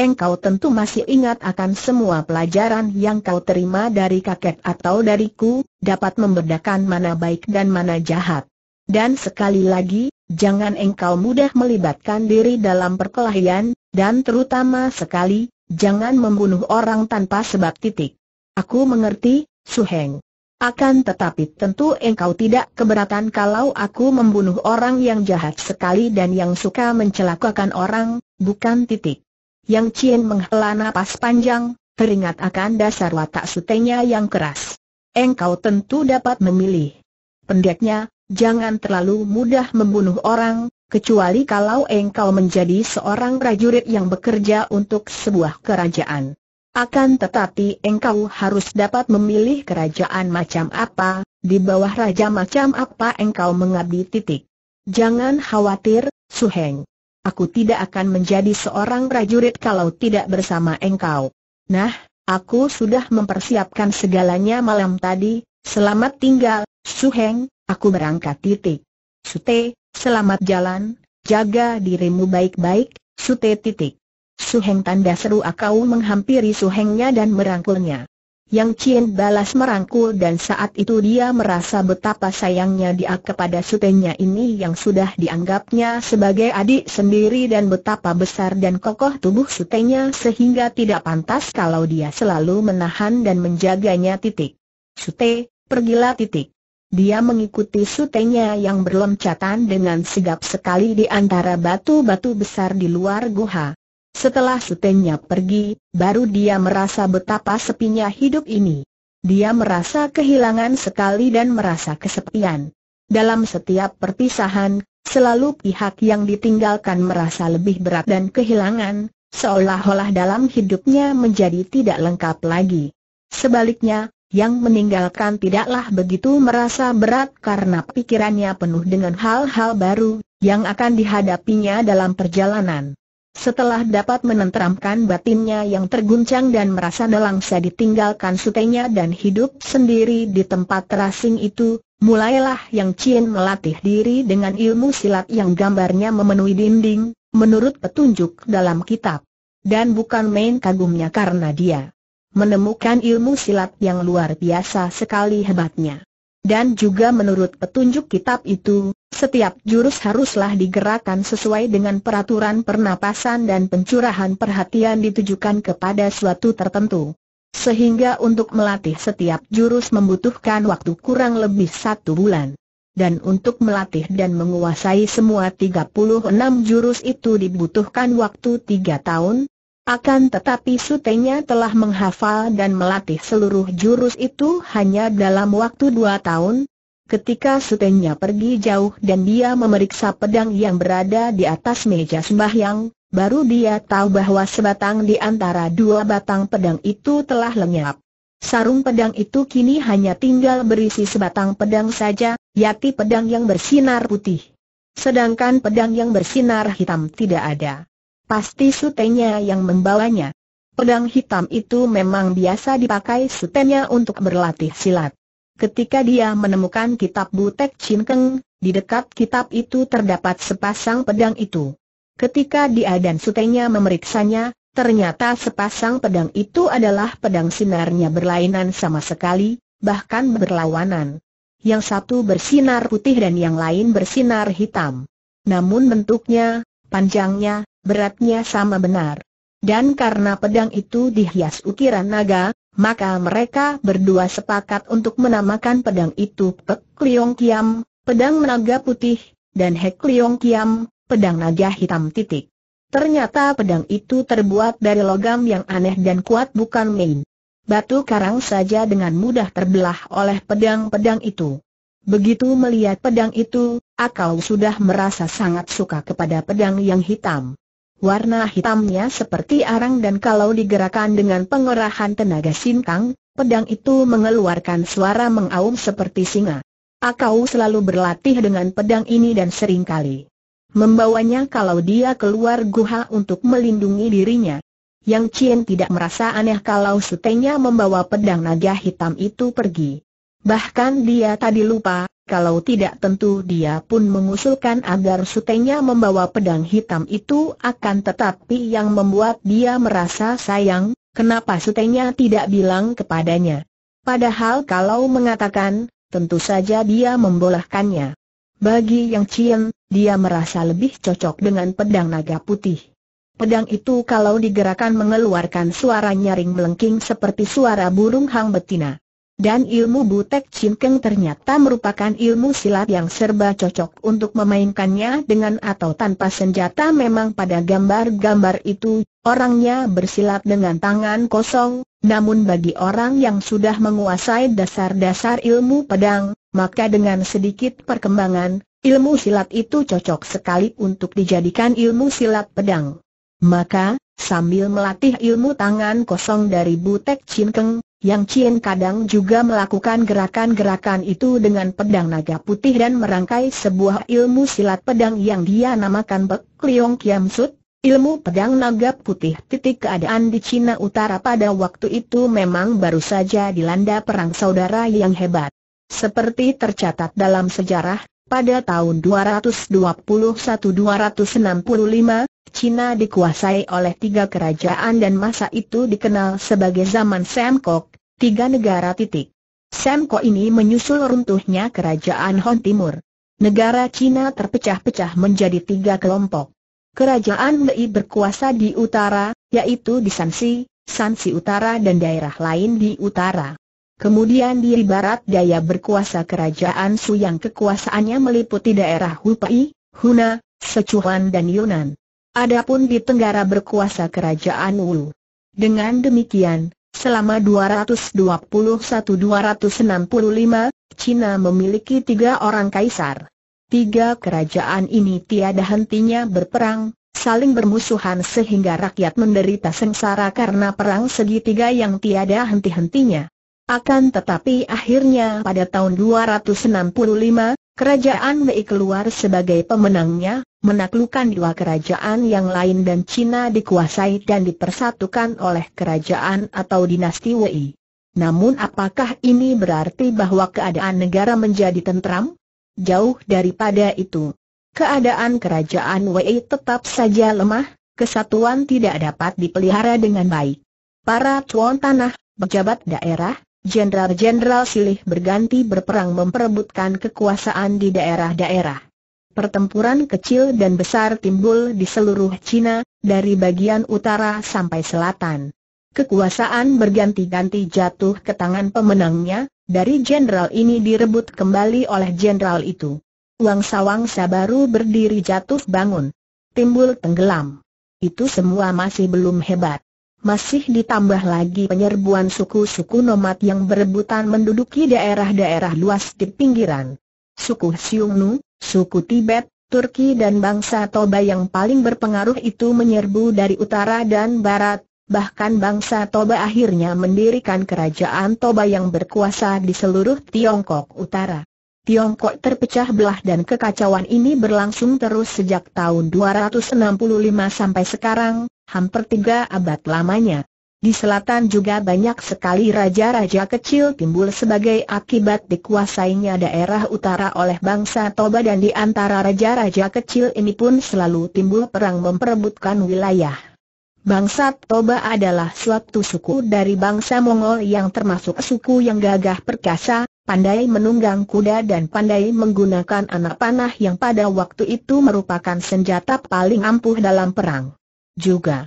engkau tentu masih ingat akan semua pelajaran yang kau terima dari kakek atau dariku, dapat membedakan mana baik dan mana jahat. Dan sekali lagi, jangan engkau mudah melibatkan diri dalam perkelahian, dan terutama sekali, jangan membunuh orang tanpa sebab titik. Aku mengerti, Su Heng. Akan tetapi tentu engkau tidak keberatan kalau aku membunuh orang yang jahat sekali dan yang suka mencelakakan orang, bukan titik. Yang Cien menghela nafas panjang, teringat akan dasar watak sutenya yang keras. Engkau tentu dapat memilih. Pendeknya, jangan terlalu mudah membunuh orang, kecuali kalau engkau menjadi seorang prajurit yang bekerja untuk sebuah kerajaan. Akan tetapi engkau harus dapat memilih kerajaan macam apa, di bawah raja macam apa engkau mengabdi titik. Jangan khawatir, Suheng aku tidak akan menjadi seorang prajurit kalau tidak bersama engkau. Nah, aku sudah mempersiapkan segalanya malam tadi, selamat tinggal, Suheng, aku berangkat titik. Sute, selamat jalan, jaga dirimu baik-baik, Sute titik. Suheng tanda seru akau menghampiri Suhengnya dan merangkulnya. Yang Chien balas merangkul dan saat itu dia merasa betapa sayangnya dia kepada sutenya ini yang sudah dianggapnya sebagai adik sendiri dan betapa besar dan kokoh tubuh sutenya sehingga tidak pantas kalau dia selalu menahan dan menjaganya titik. Sute, pergilah titik. Dia mengikuti sutenya yang berloncatan dengan sigap sekali di antara batu-batu besar di luar guha. Setelah Sutenya pergi, baru dia merasa betapa sepinya hidup ini. Dia merasa kehilangan sekali dan merasa kesepian. Dalam setiap perpisahan, selalu pihak yang ditinggalkan merasa lebih berat dan kehilangan, seolah-olah dalam hidupnya menjadi tidak lengkap lagi. Sebaliknya, yang meninggalkan tidaklah begitu merasa berat karena pikirannya penuh dengan hal-hal baru yang akan dihadapinya dalam perjalanan. Setelah dapat menenteramkan batinnya yang terguncang dan merasa nelangsa ditinggalkan sutenya dan hidup sendiri di tempat terasing itu, mulailah Yang Chin melatih diri dengan ilmu silat yang gambarnya memenuhi dinding, menurut petunjuk dalam kitab. Dan bukan main kagumnya karena dia menemukan ilmu silat yang luar biasa sekali hebatnya. Dan juga menurut petunjuk kitab itu, setiap jurus haruslah digerakkan sesuai dengan peraturan pernapasan dan pencurahan perhatian ditujukan kepada suatu tertentu. Sehingga untuk melatih setiap jurus membutuhkan waktu kurang lebih satu bulan. Dan untuk melatih dan menguasai semua 36 jurus itu dibutuhkan waktu tiga tahun, akan tetapi sutenya telah menghafal dan melatih seluruh jurus itu hanya dalam waktu dua tahun, Ketika sutenya pergi jauh dan dia memeriksa pedang yang berada di atas meja sembahyang, baru dia tahu bahwa sebatang di antara dua batang pedang itu telah lenyap. Sarung pedang itu kini hanya tinggal berisi sebatang pedang saja, yaitu pedang yang bersinar putih. Sedangkan pedang yang bersinar hitam tidak ada. Pasti sutenya yang membawanya. Pedang hitam itu memang biasa dipakai sutenya untuk berlatih silat. Ketika dia menemukan kitab Butek Cinkeng, di dekat kitab itu terdapat sepasang pedang itu. Ketika dia dan sutenya memeriksanya, ternyata sepasang pedang itu adalah pedang sinarnya berlainan sama sekali, bahkan berlawanan. Yang satu bersinar putih dan yang lain bersinar hitam. Namun bentuknya, panjangnya, beratnya sama benar. Dan karena pedang itu dihias ukiran naga, maka mereka berdua sepakat untuk menamakan pedang itu Pek Liong Kiam, pedang naga putih, dan Hek Liong Kiam, pedang naga hitam titik. Ternyata pedang itu terbuat dari logam yang aneh dan kuat bukan main. Batu karang saja dengan mudah terbelah oleh pedang-pedang itu. Begitu melihat pedang itu, Akau sudah merasa sangat suka kepada pedang yang hitam. Warna hitamnya seperti arang dan kalau digerakkan dengan pengerahan tenaga sinkang, pedang itu mengeluarkan suara mengaum seperti singa. Akau selalu berlatih dengan pedang ini dan seringkali membawanya kalau dia keluar guha untuk melindungi dirinya. Yang Cien tidak merasa aneh kalau sutenya membawa pedang naga hitam itu pergi. Bahkan dia tadi lupa, kalau tidak tentu dia pun mengusulkan agar sutenya membawa pedang hitam itu akan tetapi yang membuat dia merasa sayang, kenapa sutenya tidak bilang kepadanya. Padahal kalau mengatakan, tentu saja dia membolehkannya. Bagi Yang cien dia merasa lebih cocok dengan pedang naga putih. Pedang itu kalau digerakkan mengeluarkan suara nyaring melengking seperti suara burung hang betina. Dan ilmu Butek Cinkeng ternyata merupakan ilmu silat yang serba cocok untuk memainkannya dengan atau tanpa senjata memang pada gambar-gambar itu, orangnya bersilat dengan tangan kosong, namun bagi orang yang sudah menguasai dasar-dasar ilmu pedang, maka dengan sedikit perkembangan, ilmu silat itu cocok sekali untuk dijadikan ilmu silat pedang. Maka, sambil melatih ilmu tangan kosong dari Butek Cinkeng, yang Cien kadang juga melakukan gerakan-gerakan itu dengan pedang naga putih dan merangkai sebuah ilmu silat pedang yang dia namakan Bek Kliong Kiam Sut, ilmu pedang naga putih. Titik keadaan di Cina Utara pada waktu itu memang baru saja dilanda perang saudara yang hebat. Seperti tercatat dalam sejarah, pada tahun 221-265, Cina dikuasai oleh tiga kerajaan dan masa itu dikenal sebagai zaman Semkok, tiga negara titik. Semkok ini menyusul runtuhnya kerajaan Hon Timur. Negara Cina terpecah-pecah menjadi tiga kelompok. Kerajaan Mei berkuasa di utara, yaitu di Sansi, Sansi Utara dan daerah lain di utara. Kemudian di barat daya berkuasa kerajaan Su yang kekuasaannya meliputi daerah Hupai, Huna, Sichuan dan Yunan. Adapun di Tenggara berkuasa kerajaan Wu. Dengan demikian, selama 221-265, Cina memiliki tiga orang kaisar. Tiga kerajaan ini tiada hentinya berperang, saling bermusuhan sehingga rakyat menderita sengsara karena perang segitiga yang tiada henti-hentinya. Akan tetapi akhirnya pada tahun 265, Kerajaan Wei keluar sebagai pemenangnya, menaklukkan dua kerajaan yang lain dan Cina dikuasai dan dipersatukan oleh kerajaan atau dinasti Wei. Namun apakah ini berarti bahwa keadaan negara menjadi tentram? Jauh daripada itu. Keadaan kerajaan Wei tetap saja lemah, kesatuan tidak dapat dipelihara dengan baik. Para tuan tanah, pejabat daerah, jenderal-jenderal silih berganti berperang memperebutkan kekuasaan di daerah-daerah. Pertempuran kecil dan besar timbul di seluruh Cina, dari bagian utara sampai selatan. Kekuasaan berganti-ganti jatuh ke tangan pemenangnya, dari jenderal ini direbut kembali oleh jenderal itu. Wangsa-wangsa baru berdiri jatuh bangun. Timbul tenggelam. Itu semua masih belum hebat masih ditambah lagi penyerbuan suku-suku nomad yang berebutan menduduki daerah-daerah luas di pinggiran. Suku Xiongnu, suku Tibet, Turki dan bangsa Toba yang paling berpengaruh itu menyerbu dari utara dan barat, bahkan bangsa Toba akhirnya mendirikan kerajaan Toba yang berkuasa di seluruh Tiongkok Utara. Tiongkok terpecah belah dan kekacauan ini berlangsung terus sejak tahun 265 sampai sekarang, hampir tiga abad lamanya. Di selatan juga banyak sekali raja-raja kecil timbul sebagai akibat dikuasainya daerah utara oleh bangsa Toba dan di antara raja-raja kecil ini pun selalu timbul perang memperebutkan wilayah. Bangsa Toba adalah suatu suku dari bangsa Mongol yang termasuk suku yang gagah perkasa, pandai menunggang kuda dan pandai menggunakan anak panah yang pada waktu itu merupakan senjata paling ampuh dalam perang juga.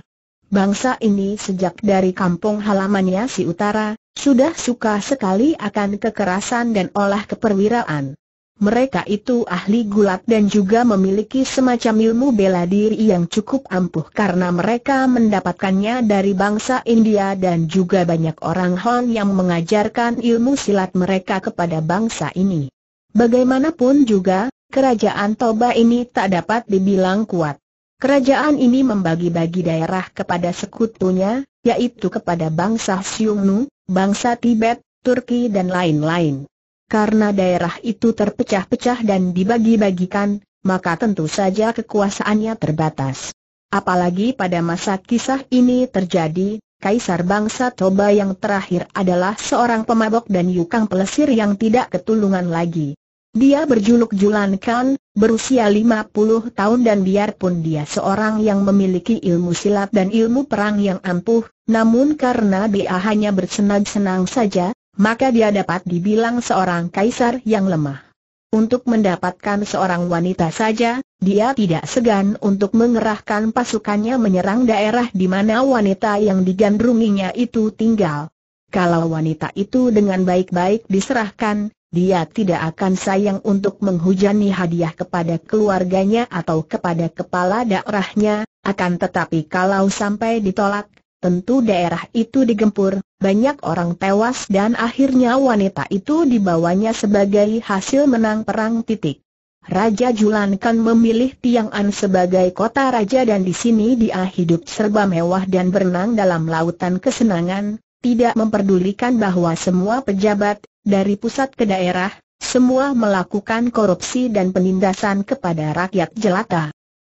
Bangsa ini sejak dari kampung halamannya si utara, sudah suka sekali akan kekerasan dan olah keperwiraan. Mereka itu ahli gulat dan juga memiliki semacam ilmu bela diri yang cukup ampuh karena mereka mendapatkannya dari bangsa India dan juga banyak orang Hong yang mengajarkan ilmu silat mereka kepada bangsa ini. Bagaimanapun juga, kerajaan Toba ini tak dapat dibilang kuat. Kerajaan ini membagi-bagi daerah kepada sekutunya, yaitu kepada bangsa Xiongnu, bangsa Tibet, Turki dan lain-lain. Karena daerah itu terpecah-pecah dan dibagi-bagikan, maka tentu saja kekuasaannya terbatas. Apalagi pada masa kisah ini terjadi, Kaisar bangsa Toba yang terakhir adalah seorang pemabok dan Yukang pelesir yang tidak ketulungan lagi. Dia berjuluk Julan Khan, berusia 50 tahun dan biarpun dia seorang yang memiliki ilmu silat dan ilmu perang yang ampuh, namun karena dia hanya bersenang-senang saja, maka dia dapat dibilang seorang kaisar yang lemah. Untuk mendapatkan seorang wanita saja, dia tidak segan untuk mengerahkan pasukannya menyerang daerah di mana wanita yang digandrunginya itu tinggal. Kalau wanita itu dengan baik-baik diserahkan, dia tidak akan sayang untuk menghujani hadiah kepada keluarganya atau kepada kepala daerahnya, akan tetapi kalau sampai ditolak, tentu daerah itu digempur, banyak orang tewas dan akhirnya wanita itu dibawanya sebagai hasil menang perang titik. Raja Julankan kan memilih Tiang'an sebagai kota raja dan di sini dia hidup serba mewah dan berenang dalam lautan kesenangan, tidak memperdulikan bahwa semua pejabat, dari pusat ke daerah, semua melakukan korupsi dan penindasan kepada rakyat jelata.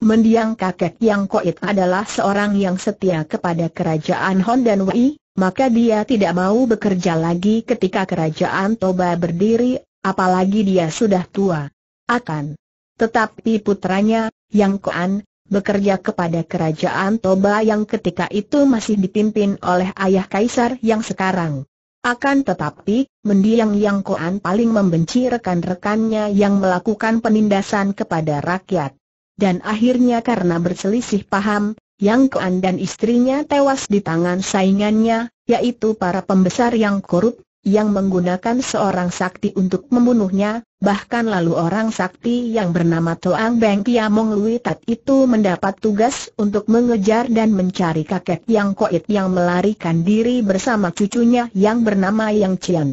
Mendiang kakek yang koit adalah seorang yang setia kepada kerajaan Hon dan Wei, maka dia tidak mau bekerja lagi ketika kerajaan Toba berdiri, apalagi dia sudah tua. Akan. Tetapi putranya, Yang Koan, bekerja kepada kerajaan Toba yang ketika itu masih dipimpin oleh ayah kaisar yang sekarang. Akan tetapi, mendiang Yang Koan paling membenci rekan-rekannya yang melakukan penindasan kepada rakyat. Dan akhirnya karena berselisih paham, Yang Koan dan istrinya tewas di tangan saingannya, yaitu para pembesar yang korup, yang menggunakan seorang sakti untuk membunuhnya, bahkan lalu orang sakti yang bernama Toang Beng Kiamong Lui Tat itu mendapat tugas untuk mengejar dan mencari kakek yang koit yang melarikan diri bersama cucunya yang bernama Yang Chen.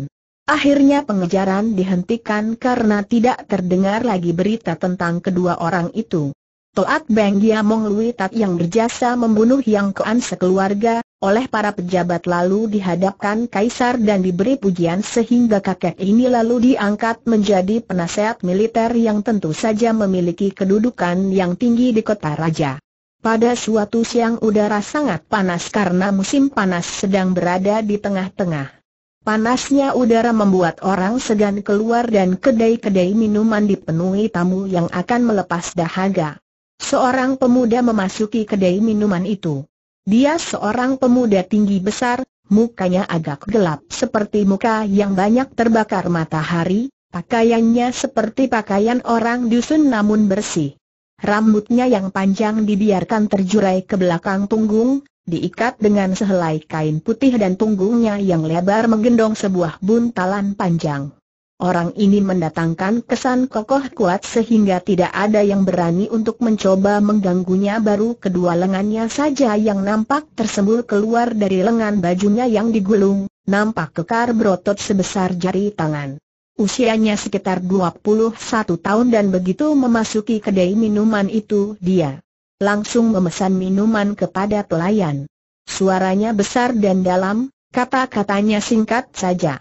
Akhirnya pengejaran dihentikan karena tidak terdengar lagi berita tentang kedua orang itu. Toat Beng Giamong Lui Tat yang berjasa membunuh Yang Kuan sekeluarga, oleh para pejabat lalu dihadapkan kaisar dan diberi pujian sehingga kakek ini lalu diangkat menjadi penasehat militer yang tentu saja memiliki kedudukan yang tinggi di kota raja. Pada suatu siang udara sangat panas karena musim panas sedang berada di tengah-tengah. Panasnya udara membuat orang segan keluar dan kedai-kedai minuman dipenuhi tamu yang akan melepas dahaga. Seorang pemuda memasuki kedai minuman itu. Dia seorang pemuda tinggi besar, mukanya agak gelap seperti muka yang banyak terbakar matahari, pakaiannya seperti pakaian orang dusun namun bersih. Rambutnya yang panjang dibiarkan terjurai ke belakang punggung, diikat dengan sehelai kain putih dan punggungnya yang lebar menggendong sebuah buntalan panjang. Orang ini mendatangkan kesan kokoh kuat sehingga tidak ada yang berani untuk mencoba mengganggunya baru kedua lengannya saja yang nampak tersembul keluar dari lengan bajunya yang digulung, nampak kekar berotot sebesar jari tangan. Usianya sekitar 21 tahun dan begitu memasuki kedai minuman itu dia langsung memesan minuman kepada pelayan. Suaranya besar dan dalam, kata-katanya singkat saja.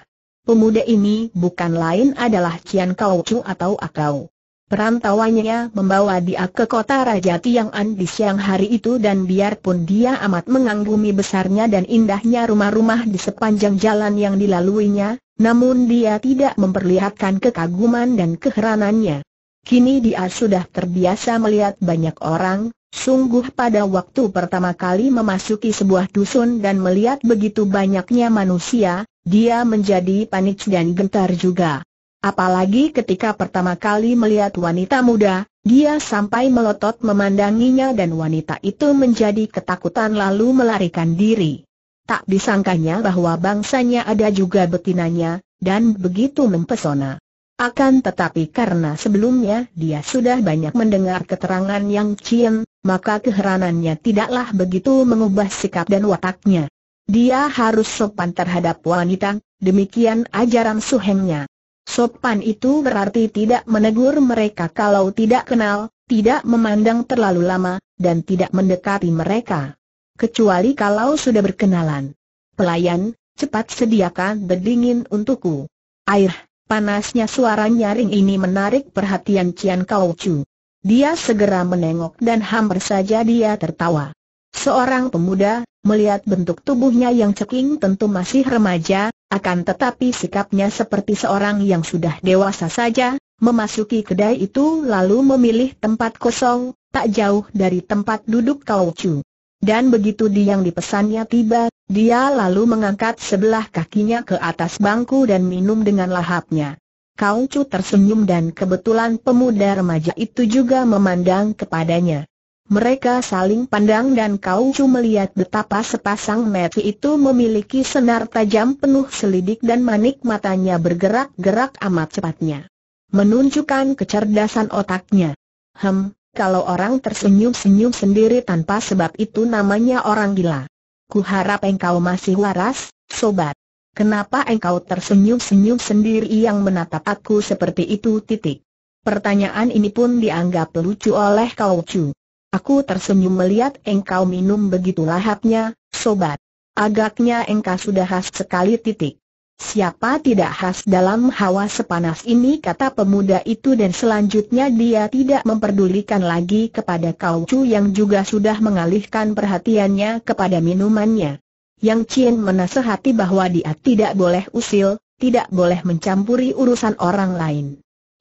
Pemuda ini bukan lain adalah Cian Kau atau Akau. Perantauannya membawa dia ke kota Raja Tiang'an di siang hari itu dan biarpun dia amat mengagumi besarnya dan indahnya rumah-rumah di sepanjang jalan yang dilaluinya, namun dia tidak memperlihatkan kekaguman dan keheranannya. Kini dia sudah terbiasa melihat banyak orang, Sungguh pada waktu pertama kali memasuki sebuah dusun dan melihat begitu banyaknya manusia, dia menjadi panik dan gentar juga. Apalagi ketika pertama kali melihat wanita muda, dia sampai melotot memandanginya dan wanita itu menjadi ketakutan lalu melarikan diri. Tak disangkanya bahwa bangsanya ada juga betinanya, dan begitu mempesona. Akan tetapi karena sebelumnya dia sudah banyak mendengar keterangan yang Cien, maka keheranannya tidaklah begitu mengubah sikap dan wataknya. Dia harus sopan terhadap wanita, demikian ajaran suhengnya. Sopan itu berarti tidak menegur mereka kalau tidak kenal, tidak memandang terlalu lama, dan tidak mendekati mereka. Kecuali kalau sudah berkenalan. Pelayan, cepat sediakan bedingin untukku. Air Panasnya suara nyaring ini menarik perhatian Cian Kau Chu. Dia segera menengok dan hampir saja dia tertawa. Seorang pemuda, melihat bentuk tubuhnya yang ceking tentu masih remaja, akan tetapi sikapnya seperti seorang yang sudah dewasa saja, memasuki kedai itu lalu memilih tempat kosong, tak jauh dari tempat duduk Kau Chu. Dan begitu dia yang dipesannya tiba, dia lalu mengangkat sebelah kakinya ke atas bangku dan minum dengan lahapnya. Kau Chu tersenyum dan kebetulan pemuda remaja itu juga memandang kepadanya. Mereka saling pandang dan Kau Chu melihat betapa sepasang mata itu memiliki senar tajam penuh selidik dan manik matanya bergerak-gerak amat cepatnya. Menunjukkan kecerdasan otaknya. Hem, kalau orang tersenyum-senyum sendiri tanpa sebab itu namanya orang gila. Kuharap engkau masih waras, sobat. Kenapa engkau tersenyum-senyum sendiri yang menatap aku seperti itu titik? Pertanyaan ini pun dianggap lucu oleh kau cu. Aku tersenyum melihat engkau minum begitu lahapnya, sobat. Agaknya engkau sudah khas sekali titik. Siapa tidak khas dalam hawa sepanas ini kata pemuda itu dan selanjutnya dia tidak memperdulikan lagi kepada Kau Chu yang juga sudah mengalihkan perhatiannya kepada minumannya. Yang Chin menasehati bahwa dia tidak boleh usil, tidak boleh mencampuri urusan orang lain.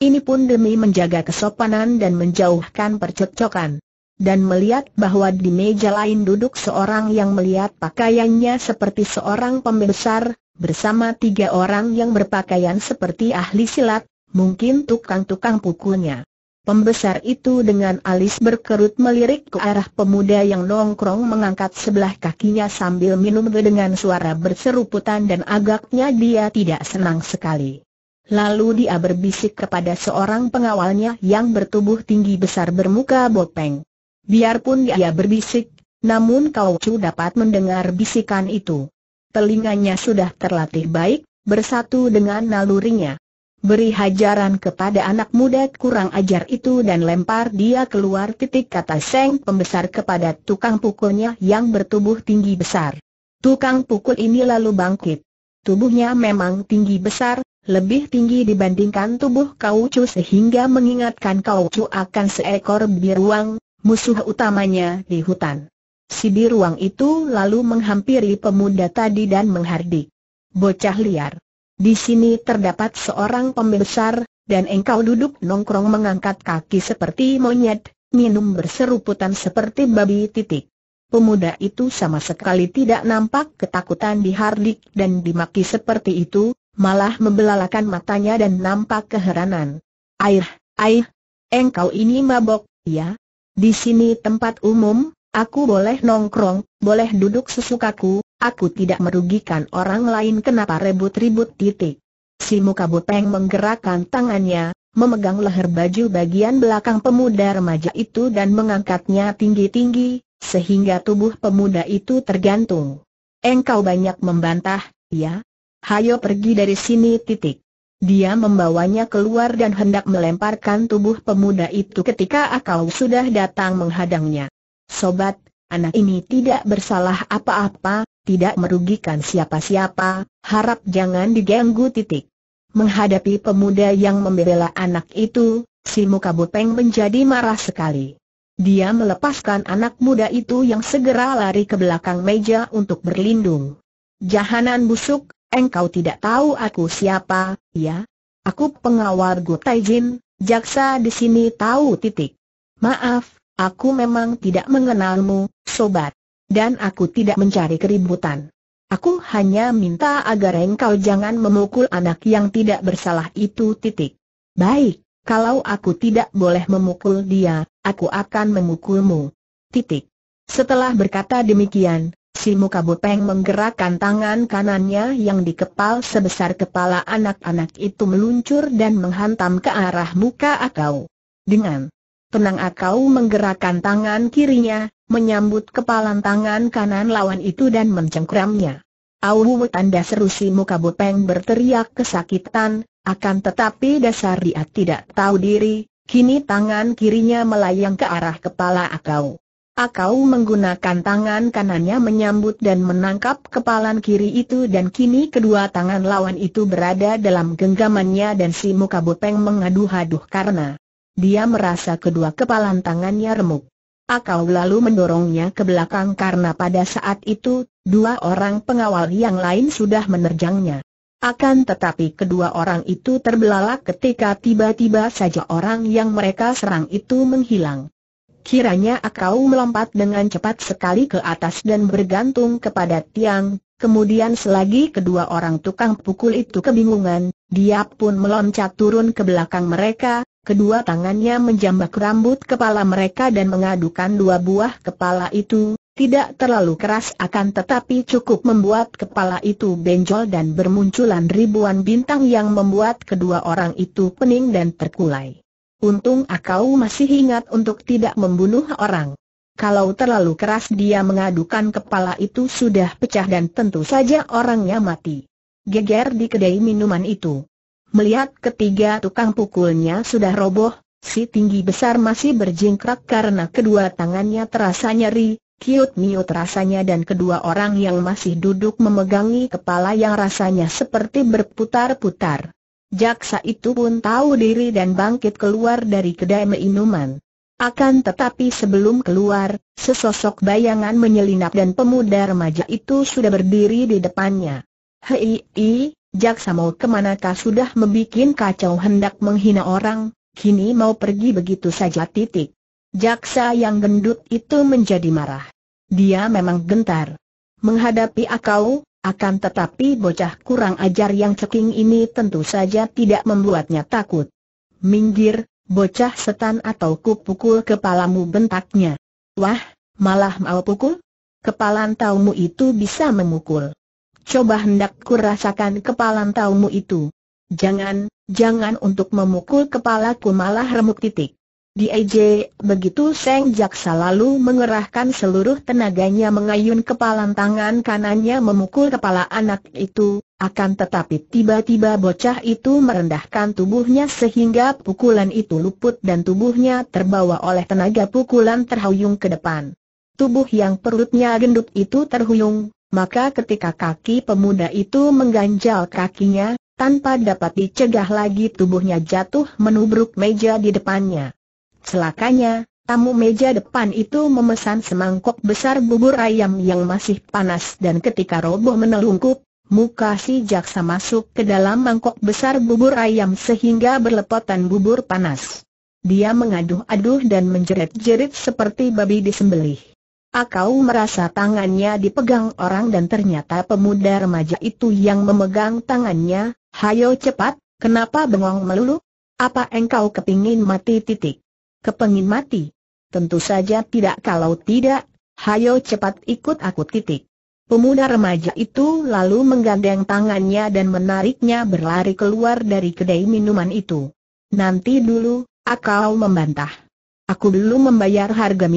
Ini pun demi menjaga kesopanan dan menjauhkan percekcokan dan melihat bahwa di meja lain duduk seorang yang melihat pakaiannya seperti seorang pembesar, bersama tiga orang yang berpakaian seperti ahli silat, mungkin tukang-tukang pukulnya. Pembesar itu dengan alis berkerut melirik ke arah pemuda yang nongkrong mengangkat sebelah kakinya sambil minum dengan suara berseruputan dan agaknya dia tidak senang sekali. Lalu dia berbisik kepada seorang pengawalnya yang bertubuh tinggi besar bermuka bopeng. Biarpun dia berbisik, namun kau cu dapat mendengar bisikan itu telinganya sudah terlatih baik, bersatu dengan nalurinya. Beri hajaran kepada anak muda kurang ajar itu dan lempar dia keluar titik kata Seng pembesar kepada tukang pukulnya yang bertubuh tinggi besar. Tukang pukul ini lalu bangkit. Tubuhnya memang tinggi besar, lebih tinggi dibandingkan tubuh Kaucu sehingga mengingatkan Kaucu akan seekor biruang, musuh utamanya di hutan. Si biruang itu lalu menghampiri pemuda tadi dan menghardik. Bocah liar. Di sini terdapat seorang pembesar, dan engkau duduk nongkrong mengangkat kaki seperti monyet, minum berseruputan seperti babi titik. Pemuda itu sama sekali tidak nampak ketakutan dihardik dan dimaki seperti itu, malah membelalakan matanya dan nampak keheranan. Air, air, engkau ini mabok, ya? Di sini tempat umum, Aku boleh nongkrong, boleh duduk sesukaku, aku tidak merugikan orang lain kenapa rebut-ribut titik. Si muka bopeng menggerakkan tangannya, memegang leher baju bagian belakang pemuda remaja itu dan mengangkatnya tinggi-tinggi, sehingga tubuh pemuda itu tergantung. Engkau banyak membantah, ya? Hayo pergi dari sini titik. Dia membawanya keluar dan hendak melemparkan tubuh pemuda itu ketika akal sudah datang menghadangnya. Sobat, anak ini tidak bersalah apa-apa, tidak merugikan siapa-siapa, harap jangan diganggu titik. Menghadapi pemuda yang membela anak itu, si muka bupeng menjadi marah sekali. Dia melepaskan anak muda itu yang segera lari ke belakang meja untuk berlindung. Jahanan busuk, engkau tidak tahu aku siapa, ya? Aku pengawal Gu Taijin, jaksa di sini tahu titik. Maaf, Aku memang tidak mengenalmu, sobat. Dan aku tidak mencari keributan. Aku hanya minta agar engkau jangan memukul anak yang tidak bersalah itu titik. Baik, kalau aku tidak boleh memukul dia, aku akan memukulmu. Titik. Setelah berkata demikian, si muka bopeng menggerakkan tangan kanannya yang dikepal sebesar kepala anak-anak itu meluncur dan menghantam ke arah muka akau. Dengan Tenang Akau menggerakkan tangan kirinya, menyambut kepalan tangan kanan lawan itu dan mencengkramnya. Auhu tanda seru si muka Bopeng berteriak kesakitan, akan tetapi dasar dia tidak tahu diri, kini tangan kirinya melayang ke arah kepala Akau. Akau menggunakan tangan kanannya menyambut dan menangkap kepalan kiri itu dan kini kedua tangan lawan itu berada dalam genggamannya dan si muka bopeng mengadu-aduh karena dia merasa kedua kepalan tangannya remuk. Akau lalu mendorongnya ke belakang karena pada saat itu, dua orang pengawal yang lain sudah menerjangnya. Akan tetapi kedua orang itu terbelalak ketika tiba-tiba saja orang yang mereka serang itu menghilang. Kiranya Akau melompat dengan cepat sekali ke atas dan bergantung kepada tiang, kemudian selagi kedua orang tukang pukul itu kebingungan, dia pun meloncat turun ke belakang mereka, Kedua tangannya menjambak rambut kepala mereka dan mengadukan dua buah kepala itu, tidak terlalu keras akan tetapi cukup membuat kepala itu benjol dan bermunculan ribuan bintang yang membuat kedua orang itu pening dan terkulai. Untung akau masih ingat untuk tidak membunuh orang. Kalau terlalu keras dia mengadukan kepala itu sudah pecah dan tentu saja orangnya mati. Geger di kedai minuman itu. Melihat ketiga tukang pukulnya sudah roboh, si tinggi besar masih berjingkrak karena kedua tangannya terasa nyeri, kiut miut rasanya dan kedua orang yang masih duduk memegangi kepala yang rasanya seperti berputar-putar. Jaksa itu pun tahu diri dan bangkit keluar dari kedai minuman. Akan tetapi sebelum keluar, sesosok bayangan menyelinap dan pemuda remaja itu sudah berdiri di depannya. Hei, Jaksa mau kemanakah sudah membuat kacau hendak menghina orang, kini mau pergi begitu saja titik. Jaksa yang gendut itu menjadi marah. Dia memang gentar. Menghadapi akau, akan tetapi bocah kurang ajar yang ceking ini tentu saja tidak membuatnya takut. Minggir, bocah setan atau kupukul kepalamu bentaknya. Wah, malah mau pukul? Kepalan taumu itu bisa memukul coba hendak ku rasakan kepalan taumu itu. Jangan, jangan untuk memukul kepalaku malah remuk titik. Di EJ, begitu Seng Jaksa lalu mengerahkan seluruh tenaganya mengayun kepalan tangan kanannya memukul kepala anak itu, akan tetapi tiba-tiba bocah itu merendahkan tubuhnya sehingga pukulan itu luput dan tubuhnya terbawa oleh tenaga pukulan terhuyung ke depan. Tubuh yang perutnya gendut itu terhuyung, maka ketika kaki pemuda itu mengganjal kakinya, tanpa dapat dicegah lagi tubuhnya jatuh menubruk meja di depannya. Selakanya tamu meja depan itu memesan semangkok besar bubur ayam yang masih panas dan ketika roboh menelungkup, muka si jaksa masuk ke dalam mangkok besar bubur ayam sehingga berlepotan bubur panas. Dia mengaduh-aduh dan menjerit-jerit seperti babi disembelih. Akau merasa tangannya dipegang orang dan ternyata pemuda remaja itu yang memegang tangannya, hayo cepat, kenapa bengong melulu? Apa engkau kepingin mati titik? Kepengin mati? Tentu saja tidak kalau tidak, hayo cepat ikut aku titik. Pemuda remaja itu lalu menggandeng tangannya dan menariknya berlari keluar dari kedai minuman itu. Nanti dulu, akau membantah. Aku dulu membayar harga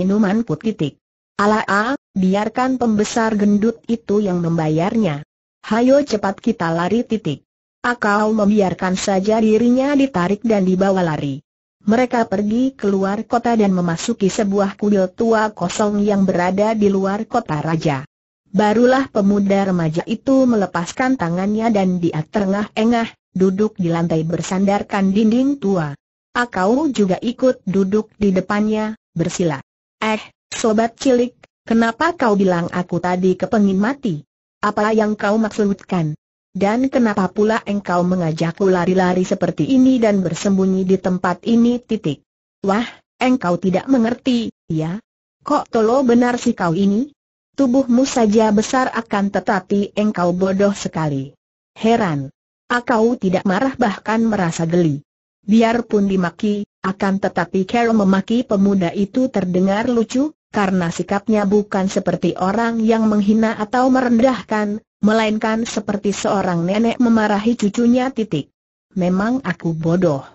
put titik. Ala a, biarkan pembesar gendut itu yang membayarnya. Hayo cepat kita lari titik. Akau membiarkan saja dirinya ditarik dan dibawa lari. Mereka pergi keluar kota dan memasuki sebuah kuil tua kosong yang berada di luar kota raja. Barulah pemuda remaja itu melepaskan tangannya dan dia terengah-engah, duduk di lantai bersandarkan dinding tua. Akau juga ikut duduk di depannya, bersila. Eh, Sobat cilik, kenapa kau bilang aku tadi kepengin mati? Apa yang kau maksudkan? Dan kenapa pula engkau mengajakku lari-lari seperti ini dan bersembunyi di tempat ini titik? Wah, engkau tidak mengerti, ya? Kok tolo benar sih kau ini? Tubuhmu saja besar akan tetapi engkau bodoh sekali. Heran. Akau tidak marah bahkan merasa geli. Biarpun dimaki, akan tetapi Carol memaki pemuda itu terdengar lucu, karena sikapnya bukan seperti orang yang menghina atau merendahkan, melainkan seperti seorang nenek memarahi cucunya titik. Memang aku bodoh.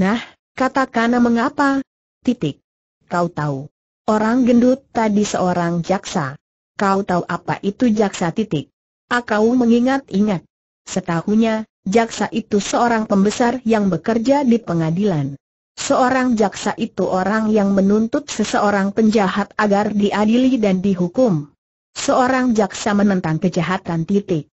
Nah, kata Kana mengapa? Titik. Kau tahu. Orang gendut tadi seorang jaksa. Kau tahu apa itu jaksa titik? aku mengingat-ingat. Setahunya, jaksa itu seorang pembesar yang bekerja di pengadilan. Seorang jaksa itu orang yang menuntut seseorang penjahat agar diadili dan dihukum. Seorang jaksa menentang kejahatan titik.